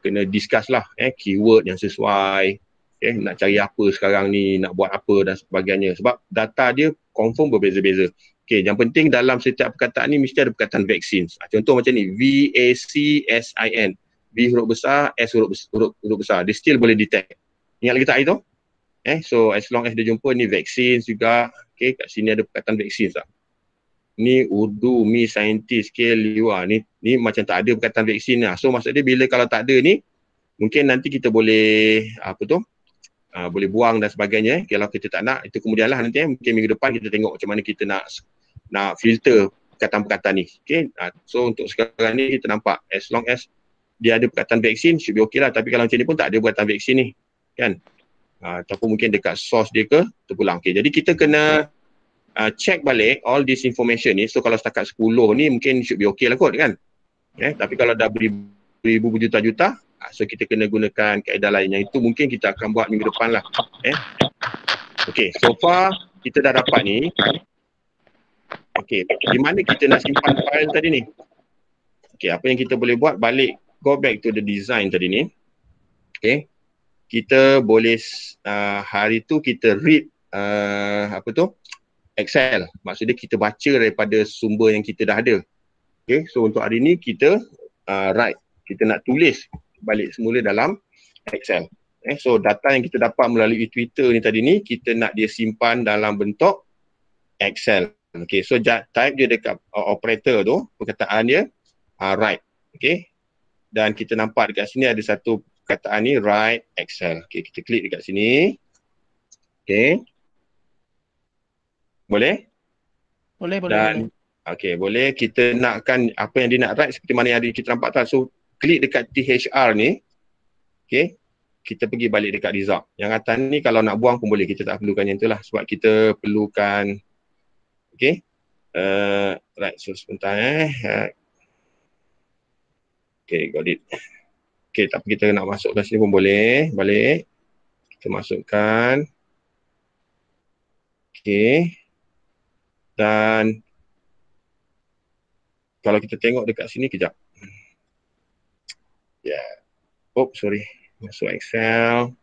kena discuss lah eh keyword yang sesuai okay, eh, nak cari apa sekarang ni, nak buat apa dan sebagainya. Sebab data dia confirm berbeza-beza. Okay, yang penting dalam setiap perkataan ni mesti ada perkataan vaksin. Ah, contoh macam ni, V-A-C-S-I-N. V huruf besar, S huruf huruk, huruf besar. Dia still boleh detect. Ingat lagi tak itu? Eh, so as long as dia jumpa ni vaksin juga. Okay, kat sini ada perkataan vaksin tak? Lah. Ni Urdu, Mi, Scientist, K, Liwa. Ni, ni macam tak ada perkataan vaksin lah. So maksudnya bila kalau tak ada ni, mungkin nanti kita boleh apa tu, uh, boleh buang dan sebagainya eh. kalau kita tak nak itu kemudianlah nanti eh. mungkin minggu depan kita tengok macam mana kita nak nak filter perkataan-perkataan ni okay. uh, so untuk sekarang ni kita nampak as long as dia ada perkataan vaksin should be okay lah tapi kalau macam ni pun tak ada perkataan vaksin ni kan uh, ataupun mungkin dekat source dia ke terpulang okay. jadi kita kena uh, check balik all this information ni so kalau setakat 10 ni mungkin should be okay lah kot kan eh, tapi kalau dah beribu-ribu juta-juta Ha, so kita kena gunakan kaedah lain yang itu mungkin kita akan buat minggu depan lah. Eh? Okay, so far kita dah dapat ni. Okay, di mana kita nak simpan file tadi ni? Okay, apa yang kita boleh buat balik go back to the design tadi ni. Okay, kita boleh uh, hari tu kita read uh, apa tu? Excel. Maksudnya kita baca daripada sumber yang kita dah ada. Okay, so untuk hari ni kita uh, write. Kita nak tulis balik semula dalam Excel. Eh, so data yang kita dapat melalui Twitter ni tadi ni, kita nak dia simpan dalam bentuk Excel. Okay, so type dia dekat uh, operator tu, perkataan dia uh, write. Okay, dan kita nampak dekat sini ada satu perkataan ni write Excel. Okay, kita klik dekat sini. Okay. Boleh? Boleh, boleh. Dan, okay, boleh. Kita nakkan apa yang dia nak write seperti mana yang kita nampak tu. So, klik dekat THR ni, okay, kita pergi balik dekat result. Yang atas ni kalau nak buang pun boleh, kita tak perlukan yang tu lah sebab kita perlukan, okay, uh, right, so sebentar eh. Okay, got it. Okay, tapi kita nak masuk ke sini pun boleh, eh, balik. Kita masukkan. Okay. Dan kalau kita tengok dekat sini, kejap. Oh, sorry. Masuk Excel.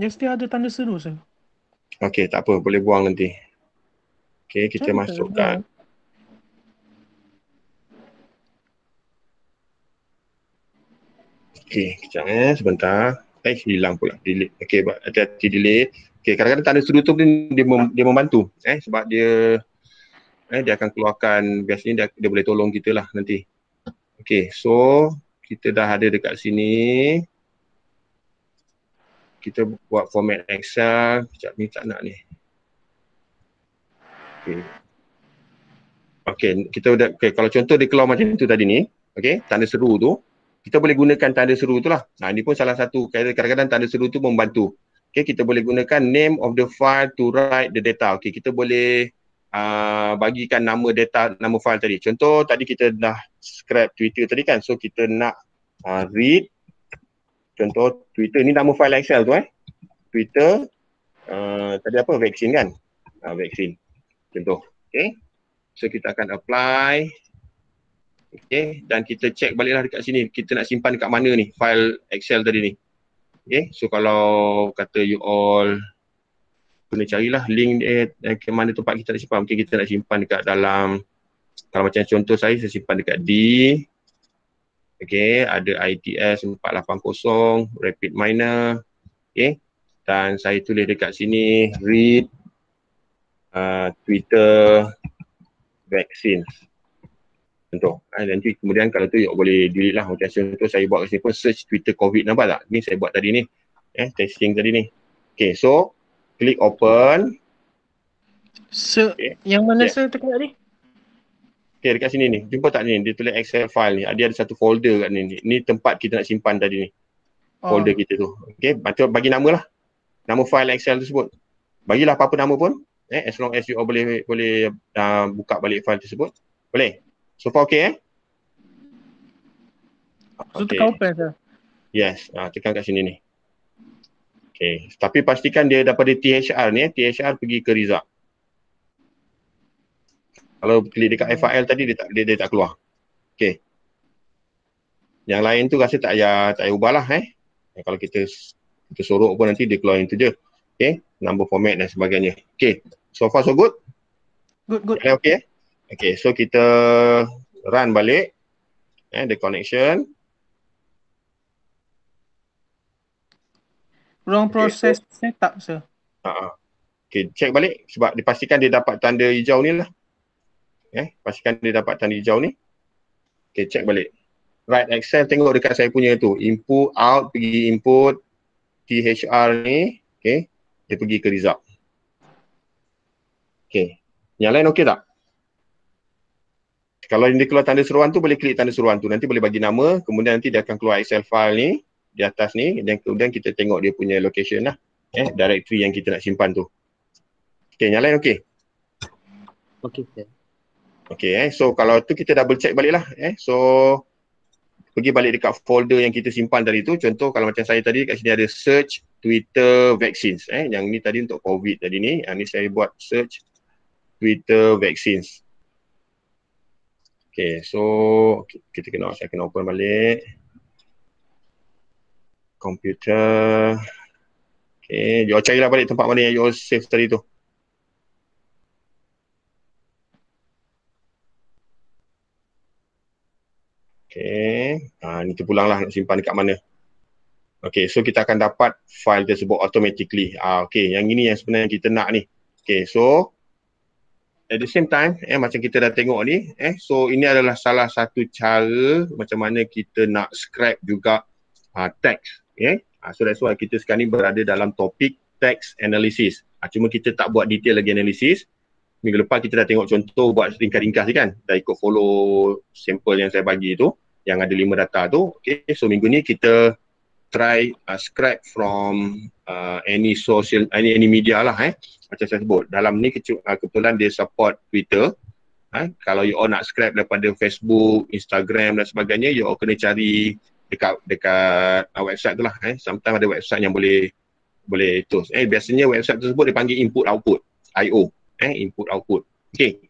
Yang setiap ada tanda seru saya. Okey, tak apa. Boleh buang nanti. Okey, kita Cepat masukkan. Okey, kejap eh, sebentar. Eh, hilang pula. Delete. Okey, hati-hati delete. Okey, kadang-kadang tanda seru tu dia, mem- dia membantu. Eh, sebab dia eh, dia akan keluarkan biasanya dia, dia boleh tolong kita lah nanti. Okay so kita dah ada dekat sini. Kita buat format Excel. Sekejap ni tak nak ni. Okay. Okay, kita dah, okay, kalau contoh dia keluar macam tu tadi ni, okay, tanda seru tu, kita boleh gunakan tanda seru tu lah. Nah, ini pun salah satu, kadang-kadang tanda seru tu membantu. Okay, kita boleh gunakan name of the file to write the data. Okay, kita boleh Uh, bagikan nama data nama file tadi contoh tadi kita dah scrap twitter tadi kan so kita nak uh, read contoh twitter ni nama file excel tu eh twitter uh, tadi apa vaksin kan uh, ah, vaksin contoh okay so kita akan apply okay dan kita check baliklah dekat sini kita nak simpan dekat mana ni file excel tadi ni okay so kalau kata you all kena carilah link eh, ke mana tempat kita nak simpan. Mungkin kita nak simpan dekat dalam kalau macam contoh saya, saya simpan dekat D. Okay, ada ITS 480, Rapid Miner. Okay, dan saya tulis dekat sini, read uh, Twitter vaccine. Contoh. Ha, dan tu, kemudian kalau tu, you boleh delete lah. Macam contoh saya buat kat sini pun search Twitter COVID. Nampak tak? Ni saya buat tadi ni. Eh, testing tadi ni. Okay, so Klik open. So, okay. yang mana saya tekan ni? Okay, dekat sini ni. Jumpa tak ni? Dia tulis Excel file ni. Dia ada satu folder kat ni. Ni tempat kita nak simpan tadi ni. Oh. Folder kita tu. Okay, bantu bagi nama lah. Nama file Excel tersebut. Bagilah apa-apa nama pun. Eh, as long as you all boleh boleh uh, buka balik file tersebut. Boleh? So far okay eh? So tekan open sir. Yes, uh, tekan kat sini ni. Okay. Tapi pastikan dia daripada THR ni, eh. THR pergi ke Rizal. Kalau klik dekat hmm. FIL tadi, dia tak, dia, dia tak keluar. Okay. Yang lain tu rasa tak ya tak payah ubah lah eh. Yang kalau kita, kita sorok pun nanti dia keluar yang tu je. Okay. Number format dan sebagainya. Okay. So far so good? Good, good. Okay. Eh. Okay. So kita run balik. Eh, the connection. Wrong process okay, so, setup sir. Uh, okay, check balik sebab dipastikan dia dapat tanda hijau ni lah. Eh, pastikan dia dapat tanda hijau ni. Okay, check balik. Right Excel tengok dekat saya punya tu. Input, out, pergi input THR ni. Okay, dia pergi ke result. Okay, yang lain okey tak? Kalau yang dia keluar tanda seruan tu boleh klik tanda seruan tu. Nanti boleh bagi nama. Kemudian nanti dia akan keluar Excel file ni di atas ni dan kemudian kita tengok dia punya location lah eh directory yang kita nak simpan tu. Okey, nyalain okey. Okey. Okey eh. So kalau tu kita double check baliklah eh. So pergi balik dekat folder yang kita simpan tadi tu. Contoh kalau macam saya tadi kat sini ada search Twitter vaccines eh. Yang ni tadi untuk COVID tadi ni. Yang ni saya buat search Twitter vaccines. Okey, so kita kena saya kena open balik komputer. Okay, you carilah balik tempat mana yang you save tadi tu. Okay, ha, ni tu pulang lah nak simpan dekat mana. Okay, so kita akan dapat file tersebut automatically. Ah, ha, okay, yang ini yang sebenarnya kita nak ni. Okay, so at the same time, eh, macam kita dah tengok ni, eh, so ini adalah salah satu cara macam mana kita nak scrap juga ah, ha, text Okay. Ah, so that's why kita sekarang ni berada dalam topik text analysis. Ah, cuma kita tak buat detail lagi analisis. Minggu lepas kita dah tengok contoh buat ringkas-ringkas kan. Dah ikut follow sample yang saya bagi tu. Yang ada lima data tu. Okay. So minggu ni kita try uh, scrap from uh, any social, any, any media lah eh. Macam saya sebut. Dalam ni kebetulan dia support Twitter. Eh? Kalau you all nak scrap daripada Facebook, Instagram dan sebagainya, you all kena cari dekat dekat ah, website tu lah eh. Sometimes ada website yang boleh boleh tu. Eh biasanya website tersebut dipanggil input output IO eh input output. Okey.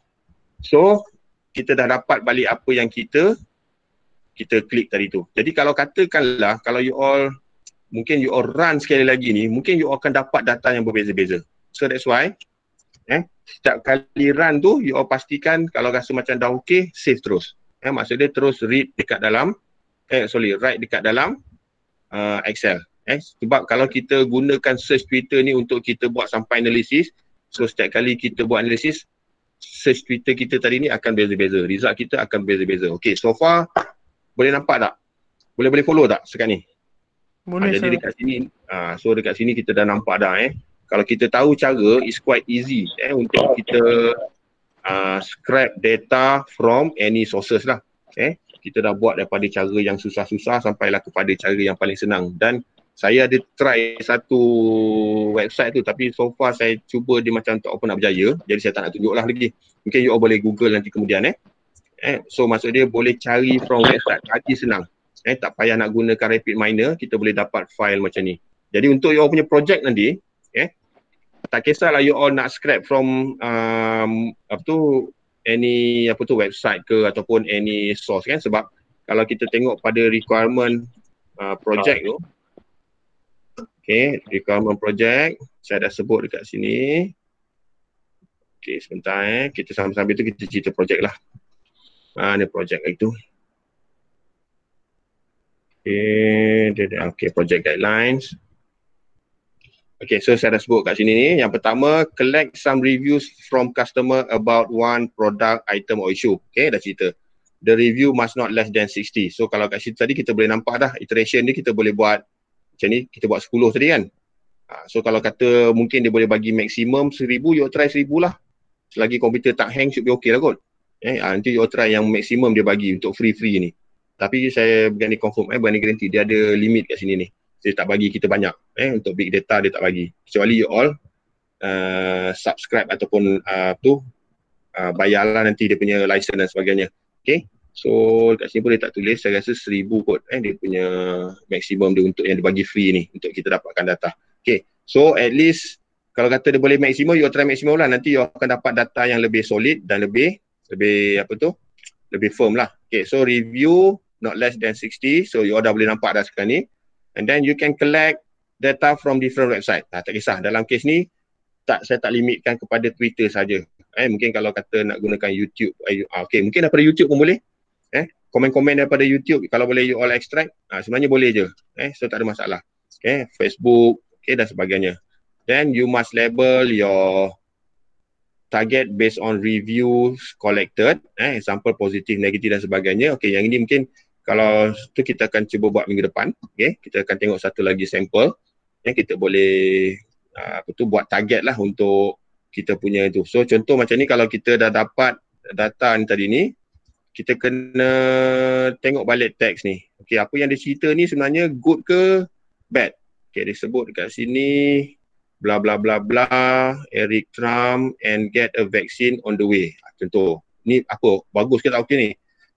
So kita dah dapat balik apa yang kita kita klik tadi tu. Jadi kalau katakanlah kalau you all mungkin you all run sekali lagi ni, mungkin you all akan dapat data yang berbeza-beza. So that's why eh setiap kali run tu you all pastikan kalau rasa macam dah okey, save terus. Eh maksud dia terus read dekat dalam eh sorry write dekat dalam uh, Excel eh sebab kalau kita gunakan search Twitter ni untuk kita buat sampai analisis so setiap kali kita buat analisis search Twitter kita tadi ni akan beza-beza result kita akan beza-beza Okay, so far boleh nampak tak boleh boleh follow tak sekarang ni boleh ha, jadi dekat sini ha, so dekat sini kita dah nampak dah eh kalau kita tahu cara it's quite easy eh untuk kita uh, scrap data from any sources lah eh kita dah buat daripada cara yang susah-susah sampailah kepada cara yang paling senang dan saya ada try satu website tu tapi so far saya cuba dia macam tak apa nak berjaya jadi saya tak nak tunjuk lah lagi mungkin you all boleh google nanti kemudian eh eh so maksud dia boleh cari from website tadi senang eh tak payah nak gunakan rapid miner kita boleh dapat file macam ni jadi untuk you all punya project nanti eh tak kisahlah you all nak scrap from um, apa tu any apa tu website ke ataupun any source kan sebab kalau kita tengok pada requirement uh, project tu okay requirement project saya dah sebut dekat sini okay sebentar eh kita sambil-sambil tu kita cerita project lah mana project itu okay okay project guidelines Okay, so saya dah sebut kat sini ni. Yang pertama, collect some reviews from customer about one product, item or issue. Okay, dah cerita. The review must not less than 60. So kalau kat situ tadi kita boleh nampak dah iteration ni kita boleh buat macam ni, kita buat 10 tadi kan. Ha, so kalau kata mungkin dia boleh bagi maksimum 1000, you try 1000 lah. Selagi komputer tak hang, should be okay lah kot. Eh, ha, nanti you try yang maksimum dia bagi untuk free-free ni. Tapi saya berani confirm, eh, berani guarantee dia ada limit kat sini ni dia tak bagi kita banyak eh untuk big data dia tak bagi kecuali you all uh, subscribe ataupun uh, tu uh, bayarlah nanti dia punya license dan sebagainya Okay, so dekat sini pun dia tak tulis saya rasa 1000 kot eh dia punya maksimum dia untuk yang dia bagi free ni untuk kita dapatkan data Okay, so at least kalau kata dia boleh maksimum you try maksimum lah nanti you akan dapat data yang lebih solid dan lebih lebih apa tu lebih firm lah Okay, so review not less than 60 so you all dah boleh nampak dah sekarang ni and then you can collect data from different website. Ha, tak kisah dalam kes ni tak saya tak limitkan kepada Twitter saja. Eh mungkin kalau kata nak gunakan YouTube uh, okey mungkin daripada YouTube pun boleh. Eh komen-komen daripada YouTube kalau boleh you all extract. Ha, sebenarnya boleh je. Eh so tak ada masalah. Okey eh, Facebook okey dan sebagainya. Then you must label your target based on reviews collected. Eh, example positif, negatif dan sebagainya. Okay, yang ini mungkin kalau tu kita akan cuba buat minggu depan okay? kita akan tengok satu lagi sampel yang kita boleh ah, apa tu buat target lah untuk kita punya itu so contoh macam ni kalau kita dah dapat data ni tadi ni kita kena tengok balik teks ni Okay, apa yang dia cerita ni sebenarnya good ke bad okey dia sebut dekat sini bla bla bla bla Eric Trump and get a vaccine on the way contoh ni apa bagus ke tak okey ni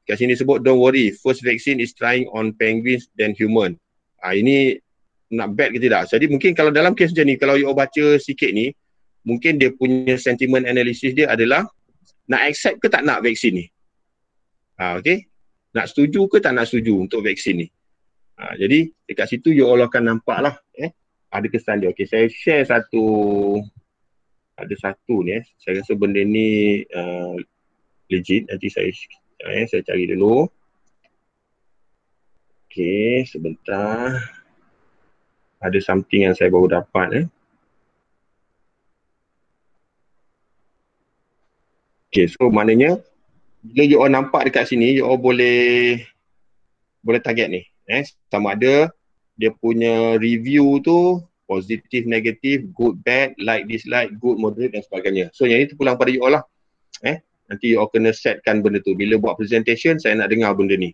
kat sini sebut don't worry first vaccine is trying on penguins then human ah ini nak bad ke tidak jadi mungkin kalau dalam kes macam ni kalau you baca sikit ni mungkin dia punya sentiment analysis dia adalah nak accept ke tak nak vaksin ni ah okey nak setuju ke tak nak setuju untuk vaksin ni ah jadi dekat situ you all akan nampak lah eh ada kesan dia okey saya share satu ada satu ni eh. saya rasa benda ni uh, legit nanti saya Sekejap eh, saya cari dulu. Okay, sebentar. Ada something yang saya baru dapat eh. Okay, so maknanya bila you all nampak dekat sini, you all boleh boleh target ni. Eh, sama ada dia punya review tu positif, negatif, good, bad, like, dislike, good, moderate dan sebagainya. So yang ini terpulang pada you all lah. Eh, Nanti you all kena setkan benda tu. Bila buat presentation, saya nak dengar benda ni.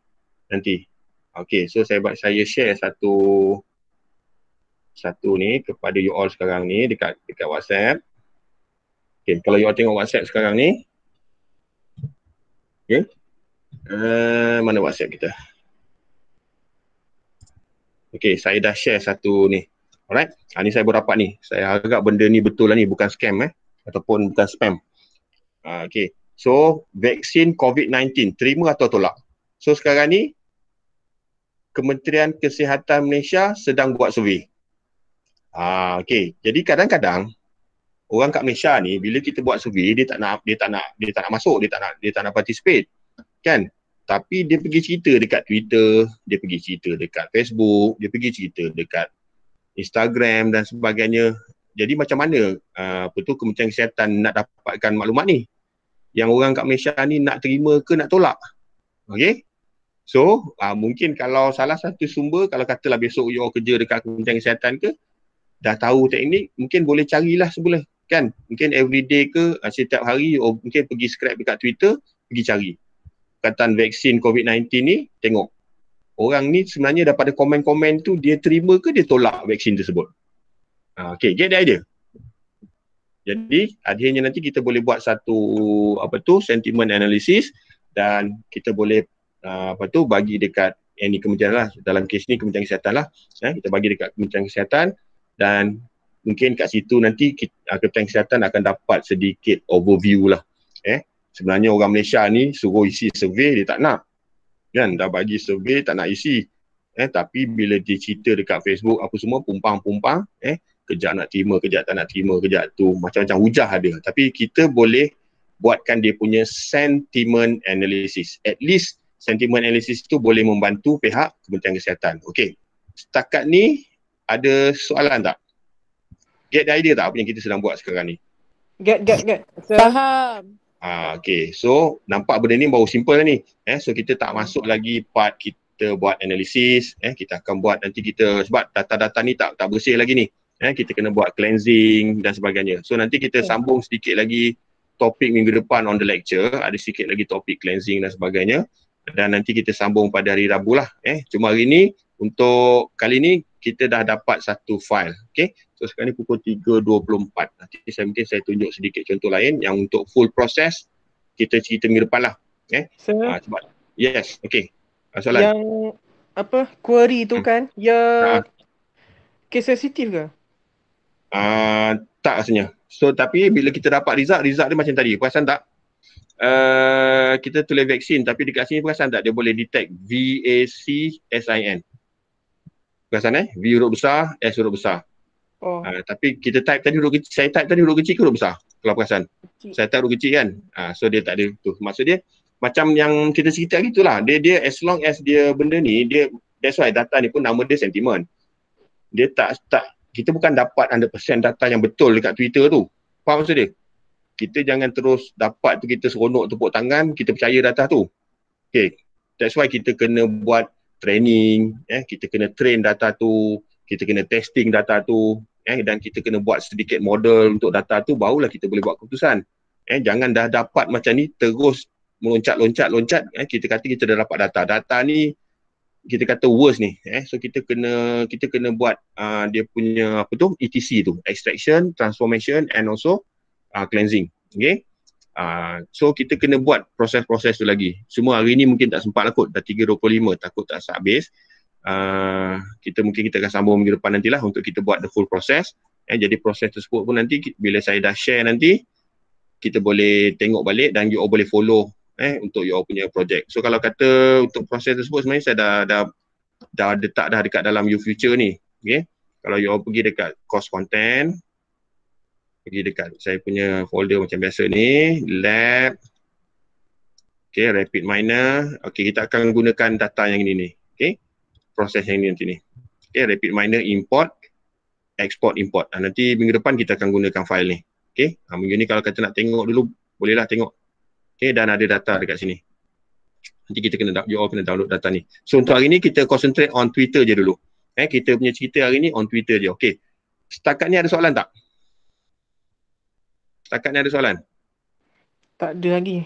Nanti. Okay, so saya buat saya share satu satu ni kepada you all sekarang ni dekat dekat WhatsApp. Okay, kalau you all tengok WhatsApp sekarang ni. Okay. Uh, mana WhatsApp kita? Okay, saya dah share satu ni. Alright. Ha, ni saya berapa dapat ni. Saya agak benda ni betul lah ni. Bukan scam eh. Ataupun bukan spam. Uh, okay. So vaksin COVID-19 terima atau tolak. So sekarang ni Kementerian Kesihatan Malaysia sedang buat survey. Ah okey. Jadi kadang-kadang orang kat Malaysia ni bila kita buat survey dia tak nak dia tak nak dia tak nak masuk, dia tak nak dia tak nak participate. Kan? Tapi dia pergi cerita dekat Twitter, dia pergi cerita dekat Facebook, dia pergi cerita dekat Instagram dan sebagainya. Jadi macam mana uh, apa tu Kementerian Kesihatan nak dapatkan maklumat ni? yang orang kat Malaysia ni nak terima ke nak tolak. Okay? So, uh, mungkin kalau salah satu sumber, kalau katalah besok you all kerja dekat Kementerian Kesihatan ke, dah tahu teknik, mungkin boleh carilah sebelah. Kan? Mungkin everyday ke, uh, setiap hari, or mungkin pergi scrap dekat Twitter, pergi cari. Kataan vaksin COVID-19 ni, tengok. Orang ni sebenarnya daripada komen-komen tu, dia terima ke dia tolak vaksin tersebut. Uh, ah, okay, get the idea? Jadi akhirnya nanti kita boleh buat satu apa tu sentiment analysis dan kita boleh ah, apa tu bagi dekat any kementerian lah dalam kes ni kementerian kesihatan lah eh, kita bagi dekat kementerian kesihatan dan mungkin kat situ nanti kita, ah, kesihatan akan dapat sedikit overview lah eh sebenarnya orang Malaysia ni suruh isi survey dia tak nak kan dah bagi survey tak nak isi eh tapi bila dia cerita dekat Facebook apa semua pumpang-pumpang eh kejap nak terima, kejap tak nak terima, kejap tu macam-macam hujah ada. Tapi kita boleh buatkan dia punya sentiment analysis. At least sentiment analysis tu boleh membantu pihak Kementerian Kesihatan. Okey. Setakat ni ada soalan tak? Get the idea tak apa yang kita sedang buat sekarang ni? Get, get, get. Faham. Ah, ha, okay. So, nampak benda ni baru simple ni. Eh, so, kita tak masuk lagi part kita buat analisis. Eh, kita akan buat nanti kita sebab data-data ni tak tak bersih lagi ni eh, kita kena buat cleansing dan sebagainya. So nanti kita okay. sambung sedikit lagi topik minggu depan on the lecture, ada sedikit lagi topik cleansing dan sebagainya dan nanti kita sambung pada hari Rabu lah eh. Cuma hari ni untuk kali ni kita dah dapat satu file. Okay. So sekarang ni pukul 3.24. Nanti saya mungkin saya tunjuk sedikit contoh lain yang untuk full proses kita cerita minggu depan lah. Eh. Ha, yes. Okay. Ah, soalan. Yang apa query tu hmm. kan? Ya. Ha. Ah. Case sensitif ke? uh, tak rasanya. So tapi bila kita dapat result, result dia macam tadi. Perasan tak? Uh, kita tulis vaksin tapi dekat sini perasan tak dia boleh detect V-A-C-S-I-N. Perasan eh? V huruf besar, S huruf besar. Oh. Uh, tapi kita type tadi huruf kecil, saya type tadi huruf kecil ke huruf besar? Kalau perasan. Kecil. Saya type huruf kecil kan? Uh, so dia tak ada tu. Maksud dia macam yang kita cerita gitu lah. Dia, dia as long as dia benda ni, dia that's why data ni pun nama dia sentiment. Dia tak tak kita bukan dapat 100% data yang betul dekat Twitter tu. Faham maksud dia? Kita jangan terus dapat tu kita seronok tepuk tangan, kita percaya data tu. Okay. That's why kita kena buat training, eh. kita kena train data tu, kita kena testing data tu eh. dan kita kena buat sedikit model untuk data tu barulah kita boleh buat keputusan. Eh. Jangan dah dapat macam ni terus meloncat-loncat-loncat eh. kita kata kita dah dapat data. Data ni kita kata worst ni eh so kita kena kita kena buat uh, dia punya apa tu ETC tu extraction transformation and also uh, cleansing okey uh, ah, so kita kena buat proses-proses tu lagi semua hari ni mungkin tak sempat lah kot dah 3.25 takut tak sampai habis uh, kita mungkin kita akan sambung minggu depan nantilah untuk kita buat the full process eh jadi proses tersebut pun nanti bila saya dah share nanti kita boleh tengok balik dan you all boleh follow eh untuk your punya project. So kalau kata untuk proses tersebut sebenarnya saya dah dah dah letak dah dekat dalam you future ni. Okay. Kalau you pergi dekat course content pergi dekat saya punya folder macam biasa ni lab okay rapid miner okay kita akan gunakan data yang ini ni okay proses yang ini nanti ni okay rapid miner import export import nanti minggu depan kita akan gunakan file ni okay ha, minggu ni kalau kata nak tengok dulu bolehlah tengok Okay, dan ada data dekat sini. Nanti kita kena, you all kena download data ni. So untuk hari ni kita concentrate on Twitter je dulu. Eh, kita punya cerita hari ni on Twitter je. Okay. Setakat ni ada soalan tak? Setakat ni ada soalan? Tak ada lagi.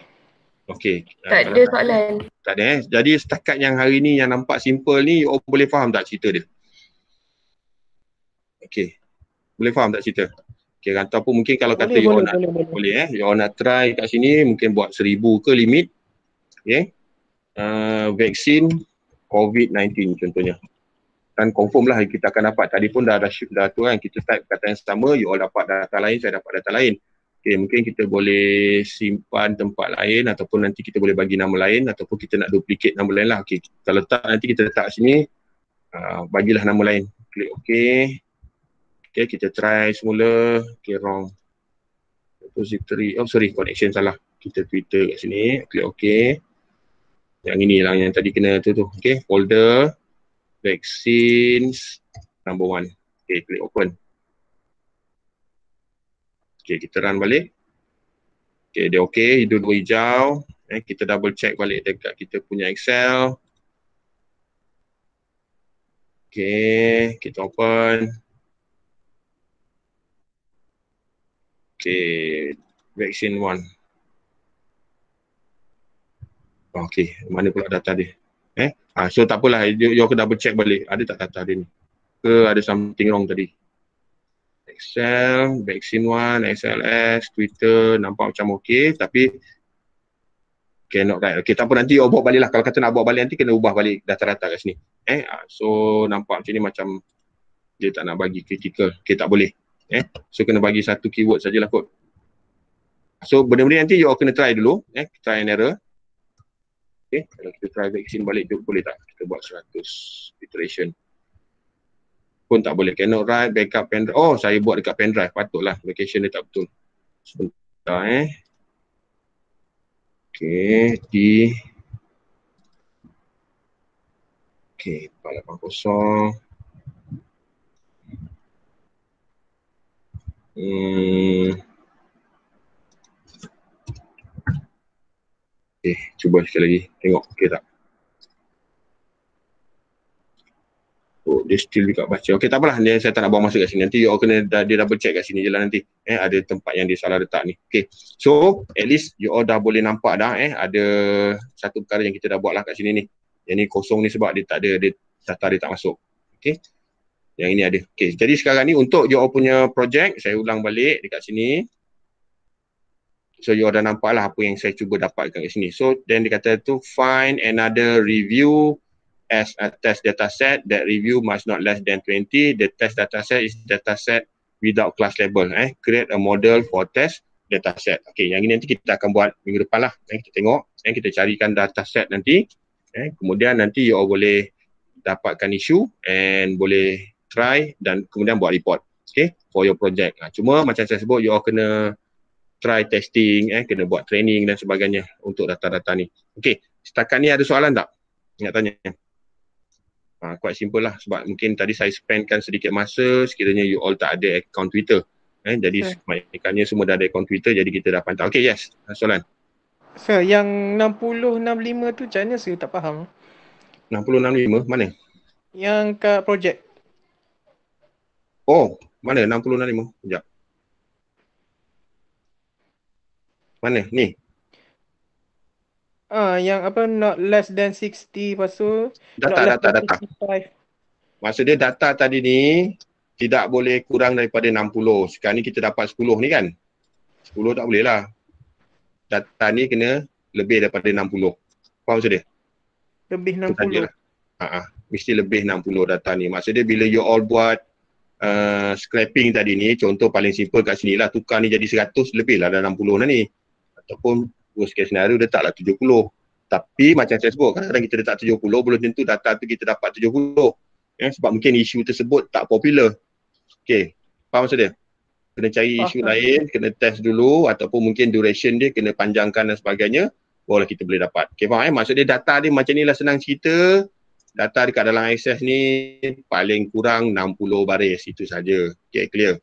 Okay. Tak ada soalan. Tak ada eh. Jadi setakat yang hari ni yang nampak simple ni, you all boleh faham tak cerita dia? Okay. Boleh faham tak cerita? Okay, ataupun mungkin kalau boleh, kata you boleh, nak, boleh, boleh. boleh eh. You nak try kat sini mungkin buat seribu ke limit. Okay. Uh, vaksin COVID-19 contohnya. Dan confirm lah kita akan dapat. Tadi pun dah, dah, dah tu kan kita type kata yang sama. You all dapat data lain, saya dapat data lain. Okay, mungkin kita boleh simpan tempat lain ataupun nanti kita boleh bagi nama lain ataupun kita nak duplicate nama lain lah. Okay, kita letak nanti kita letak sini. Uh, bagilah nama lain. Klik OK. Okay, ya, kita try semula. Okay, wrong. Repository. Oh, sorry. Connection salah. Kita Twitter kat sini. Klik OK. Yang ini lah yang tadi kena tu tu. Okay, folder. Vaccines. Number one. Okay, klik open. Okay, kita run balik. Okay, dia OK. Hidup dua hijau. Eh, kita double check balik dekat kita punya Excel. Okay, kita open. Okay, vaksin one. Okay, mana pula data dia? Eh, ah, so tak apalah, you, you double check balik ada tak data dia ni. Ke ada something wrong tadi? Excel, vaksin one, SLS, Twitter, nampak macam okay tapi cannot okay, right. Okay, tak apa nanti you buat balik lah. Kalau kata nak buat balik nanti kena ubah balik data-data kat sini. Eh, ah, so nampak macam ni macam dia tak nak bagi critical. Okay, tak boleh eh so kena bagi satu keyword sajalah kot so benda-benda nanti you all kena try dulu eh try and error okey kalau kita try vaksin balik juga boleh tak kita buat 100 iteration pun tak boleh cannot write backup pen drive. oh saya buat dekat pen drive patutlah location dia tak betul sebentar eh Okay, di okey 480 Hmm. Okay, eh, cuba sekali lagi. Tengok, okay tak? Oh, dia still juga baca. Okay, tak apalah. Dia, saya tak nak bawa masuk kat sini. Nanti you all kena, dah, dia double check kat sini je lah nanti. Eh, ada tempat yang dia salah letak ni. Okay, so at least you all dah boleh nampak dah eh. Ada satu perkara yang kita dah buat lah kat sini ni. Yang ni kosong ni sebab dia tak ada, dia, data dia tak masuk. Okay, yang ini ada. Okay, jadi sekarang ni untuk you all punya project, saya ulang balik dekat sini. So you all dah nampak lah apa yang saya cuba dapatkan kat sini. So then dia kata tu find another review as a test data set that review must not less than 20. The test data set is data set without class label. Eh. Create a model for test data set. Okay, yang ini nanti kita akan buat minggu depan lah. Eh, kita tengok. Eh, kita carikan data set nanti. Eh, kemudian nanti you all boleh dapatkan issue and boleh try dan kemudian buat report okay for your project ha, cuma macam saya sebut you all kena try testing eh kena buat training dan sebagainya untuk data-data ni okay setakat ni ada soalan tak nak tanya ha, quite simple lah sebab mungkin tadi saya spendkan sedikit masa sekiranya you all tak ada account Twitter eh jadi okay. maknanya semua dah ada account Twitter jadi kita dah pantau okay yes ha, soalan Sir, yang 6065 tu macam mana saya tak faham? 6065 mana? Yang kat project. Oh, mana 60 dan 5? Sekejap. Mana? Ni. Ah, uh, yang apa not less than 60 lepas tu data data data. Maksud dia data tadi ni tidak boleh kurang daripada 60. Sekarang ni kita dapat 10 ni kan? 10 tak boleh lah. Data ni kena lebih daripada 60. Faham maksud dia? Lebih 60. Lah. Ha ah. Mesti lebih 60 data ni. Maksud dia bila you all buat uh, scraping tadi ni contoh paling simple kat sini lah tukar ni jadi 100 lebih lah dalam 60 lah ni ataupun worst case scenario letaklah 70 tapi macam saya sebut kadang-kadang kita letak 70 belum tentu data tu kita dapat 70 ya eh, sebab mungkin isu tersebut tak popular okey faham maksud dia kena cari isu faham. lain kena test dulu ataupun mungkin duration dia kena panjangkan dan sebagainya boleh kita boleh dapat okey faham eh maksud data dia macam inilah senang cerita data dekat dalam ISS ni paling kurang 60 baris itu saja. Okay, clear.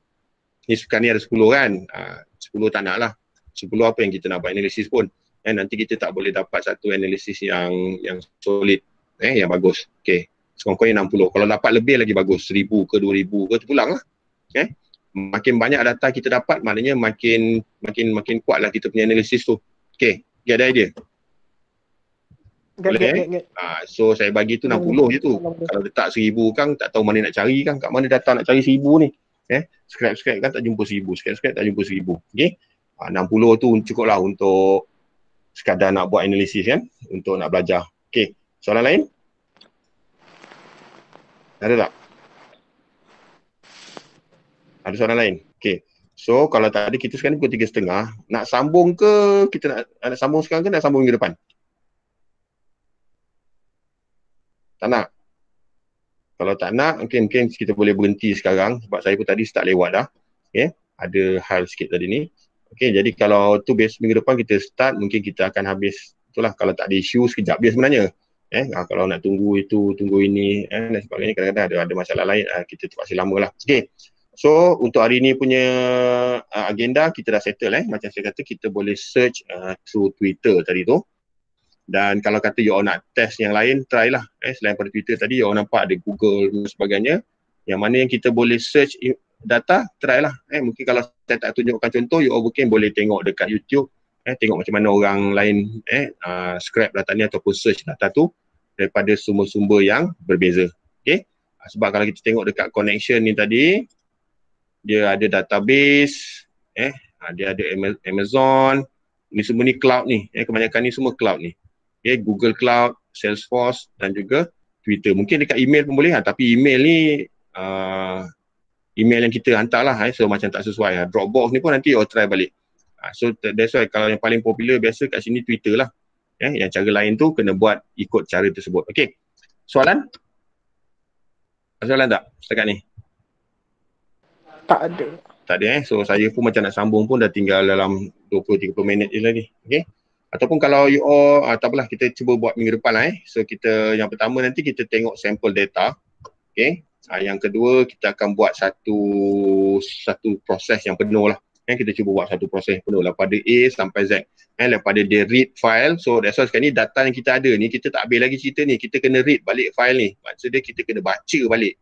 Ni sekarang ni ada 10 kan? Ha, uh, 10 tak nak lah. 10 apa yang kita nak buat analisis pun. Eh, nanti kita tak boleh dapat satu analisis yang yang solid. Eh, yang bagus. Okay. Sekurang-kurangnya 60. Kalau dapat lebih lagi bagus. 1000 ke 2000 ke tu pulang lah. Okay. Makin banyak data kita dapat maknanya makin makin makin kuatlah kita punya analisis tu. Okay. Get the idea? Boleh? Ha, so saya bagi tu 60 hmm. je tu. Hmm. Kalau letak 1000 kan tak tahu mana nak cari kan. Kat mana datang nak cari 1000 ni. Eh, subscribe-subscribe kan tak jumpa 1000. Subscribe-subscribe tak jumpa 1000. okay Ha, 60 tu cukup lah untuk sekadar nak buat analisis kan. Untuk nak belajar. okay Soalan lain? Ada tak? Ada soalan lain? okay So kalau tak ada kita sekarang ni pukul setengah Nak sambung ke kita nak, nak sambung sekarang ke nak sambung ke depan? Tak nak. Kalau tak nak, okay, mungkin kita boleh berhenti sekarang sebab saya pun tadi start lewat dah. Okay. Ada hal sikit tadi ni. Okay, jadi kalau tu bes minggu depan kita start, mungkin kita akan habis itulah kalau tak ada isu sekejap dia sebenarnya. Eh, ha, kalau nak tunggu itu, tunggu ini eh, dan sebagainya kadang-kadang ada, ada masalah lain, eh, kita terpaksa lama lah. Okay. So untuk hari ni punya uh, agenda kita dah settle eh. Macam saya kata kita boleh search uh, through Twitter tadi tu dan kalau kata you all nak test yang lain try lah eh selain pada Twitter tadi you all nampak ada Google dan sebagainya yang mana yang kita boleh search data try lah eh mungkin kalau saya tak tunjukkan contoh you all mungkin boleh tengok dekat YouTube eh tengok macam mana orang lain eh uh, scrap data ni ataupun search data tu daripada sumber-sumber yang berbeza okey ah, sebab kalau kita tengok dekat connection ni tadi dia ada database eh ah, dia ada Amazon ni semua ni cloud ni eh kebanyakan ni semua cloud ni okay, Google Cloud, Salesforce dan juga Twitter. Mungkin dekat email pun boleh lah. Tapi email ni uh, email yang kita hantar lah. Eh. So macam tak sesuai lah. Dropbox ni pun nanti you try balik. Uh, so that's why kalau yang paling popular biasa kat sini Twitter lah. Eh, yang cara lain tu kena buat ikut cara tersebut. Okay. Soalan? Soalan tak setakat ni? Tak ada. Tak ada eh. So saya pun macam nak sambung pun dah tinggal dalam 20-30 minit je lagi. Okay ataupun kalau you all uh, tak apalah kita cuba buat minggu depan lah eh so kita yang pertama nanti kita tengok sampel data okay? uh, yang kedua kita akan buat satu satu proses yang penuh lah eh, kita cuba buat satu proses yang penuh lah pada A sampai Z eh, daripada dia read file so that's why sekarang ni data yang kita ada ni kita tak habis lagi cerita ni kita kena read balik file ni maksudnya kita kena baca balik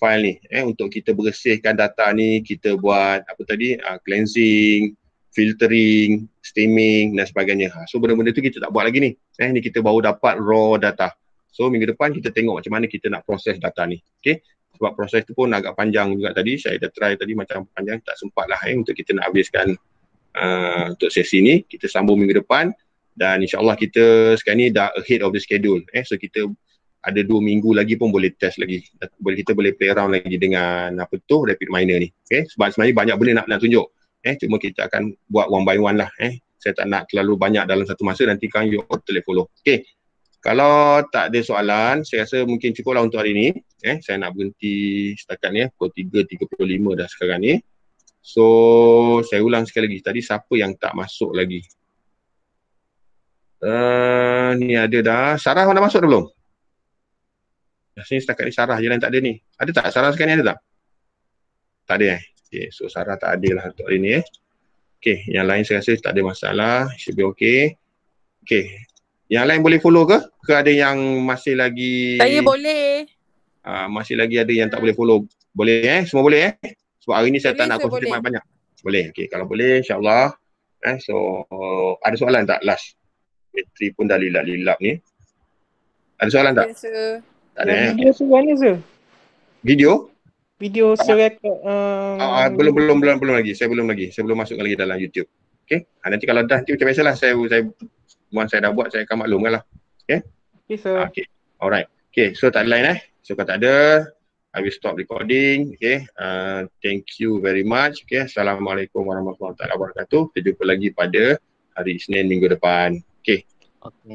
file ni eh, untuk kita bersihkan data ni kita buat apa tadi uh, cleansing filtering, steaming dan sebagainya. Ha, so benda-benda tu kita tak buat lagi ni. Eh ni kita baru dapat raw data. So minggu depan kita tengok macam mana kita nak proses data ni. Okay. Sebab proses tu pun agak panjang juga tadi. Saya dah try tadi macam panjang tak sempat lah eh, untuk kita nak habiskan uh, untuk sesi ni. Kita sambung minggu depan dan insyaAllah kita sekarang ni dah ahead of the schedule. Eh, so kita ada dua minggu lagi pun boleh test lagi. Boleh kita boleh play around lagi dengan apa tu rapid miner ni. Okay. Sebab sebenarnya banyak benda nak, nak tunjuk eh cuma kita akan buat one by one lah eh saya tak nak terlalu banyak dalam satu masa nanti kan you all boleh follow okey kalau tak ada soalan saya rasa mungkin cukup lah untuk hari ni eh saya nak berhenti setakat ni eh pukul 3.35 dah sekarang ni so saya ulang sekali lagi tadi siapa yang tak masuk lagi uh, ni ada dah Sarah mana masuk dah belum Biasanya setakat ni Sarah je lah yang tak ada ni. Ada tak? Sarah sekarang ni ada tak? Tak ada eh? Okay, so Sarah tak ada lah untuk hari ni eh. Okay, yang lain saya rasa tak ada masalah. Should be okay. Okay, yang lain boleh follow ke? Ke ada yang masih lagi... Saya boleh. Uh, masih lagi ada yang tak boleh follow. Boleh eh? Semua boleh eh? Sebab hari ni saya boleh, tak nak konsultasi banyak-banyak. Boleh. Okay, kalau boleh insyaAllah. Eh, so, uh, ada soalan tak last? Bateri pun dah lilap-lilap ni. Ada soalan tak? Yes, sir. Tak ada. Eh? Video eh? soalan, sir. Video? video serekat um, ah uh, belum belum belum belum lagi saya belum lagi saya belum masukkan lagi dalam YouTube okey ha, nanti kalau dah nanti macam biasalah saya saya buat saya dah buat saya akan maklumkanlah okey okey sir ha, okey alright okey so tak ada lain eh so kalau tak ada I will stop recording Okay. uh, thank you very much Okay. assalamualaikum warahmatullahi wabarakatuh kita jumpa lagi pada hari Isnin minggu depan Okay. okey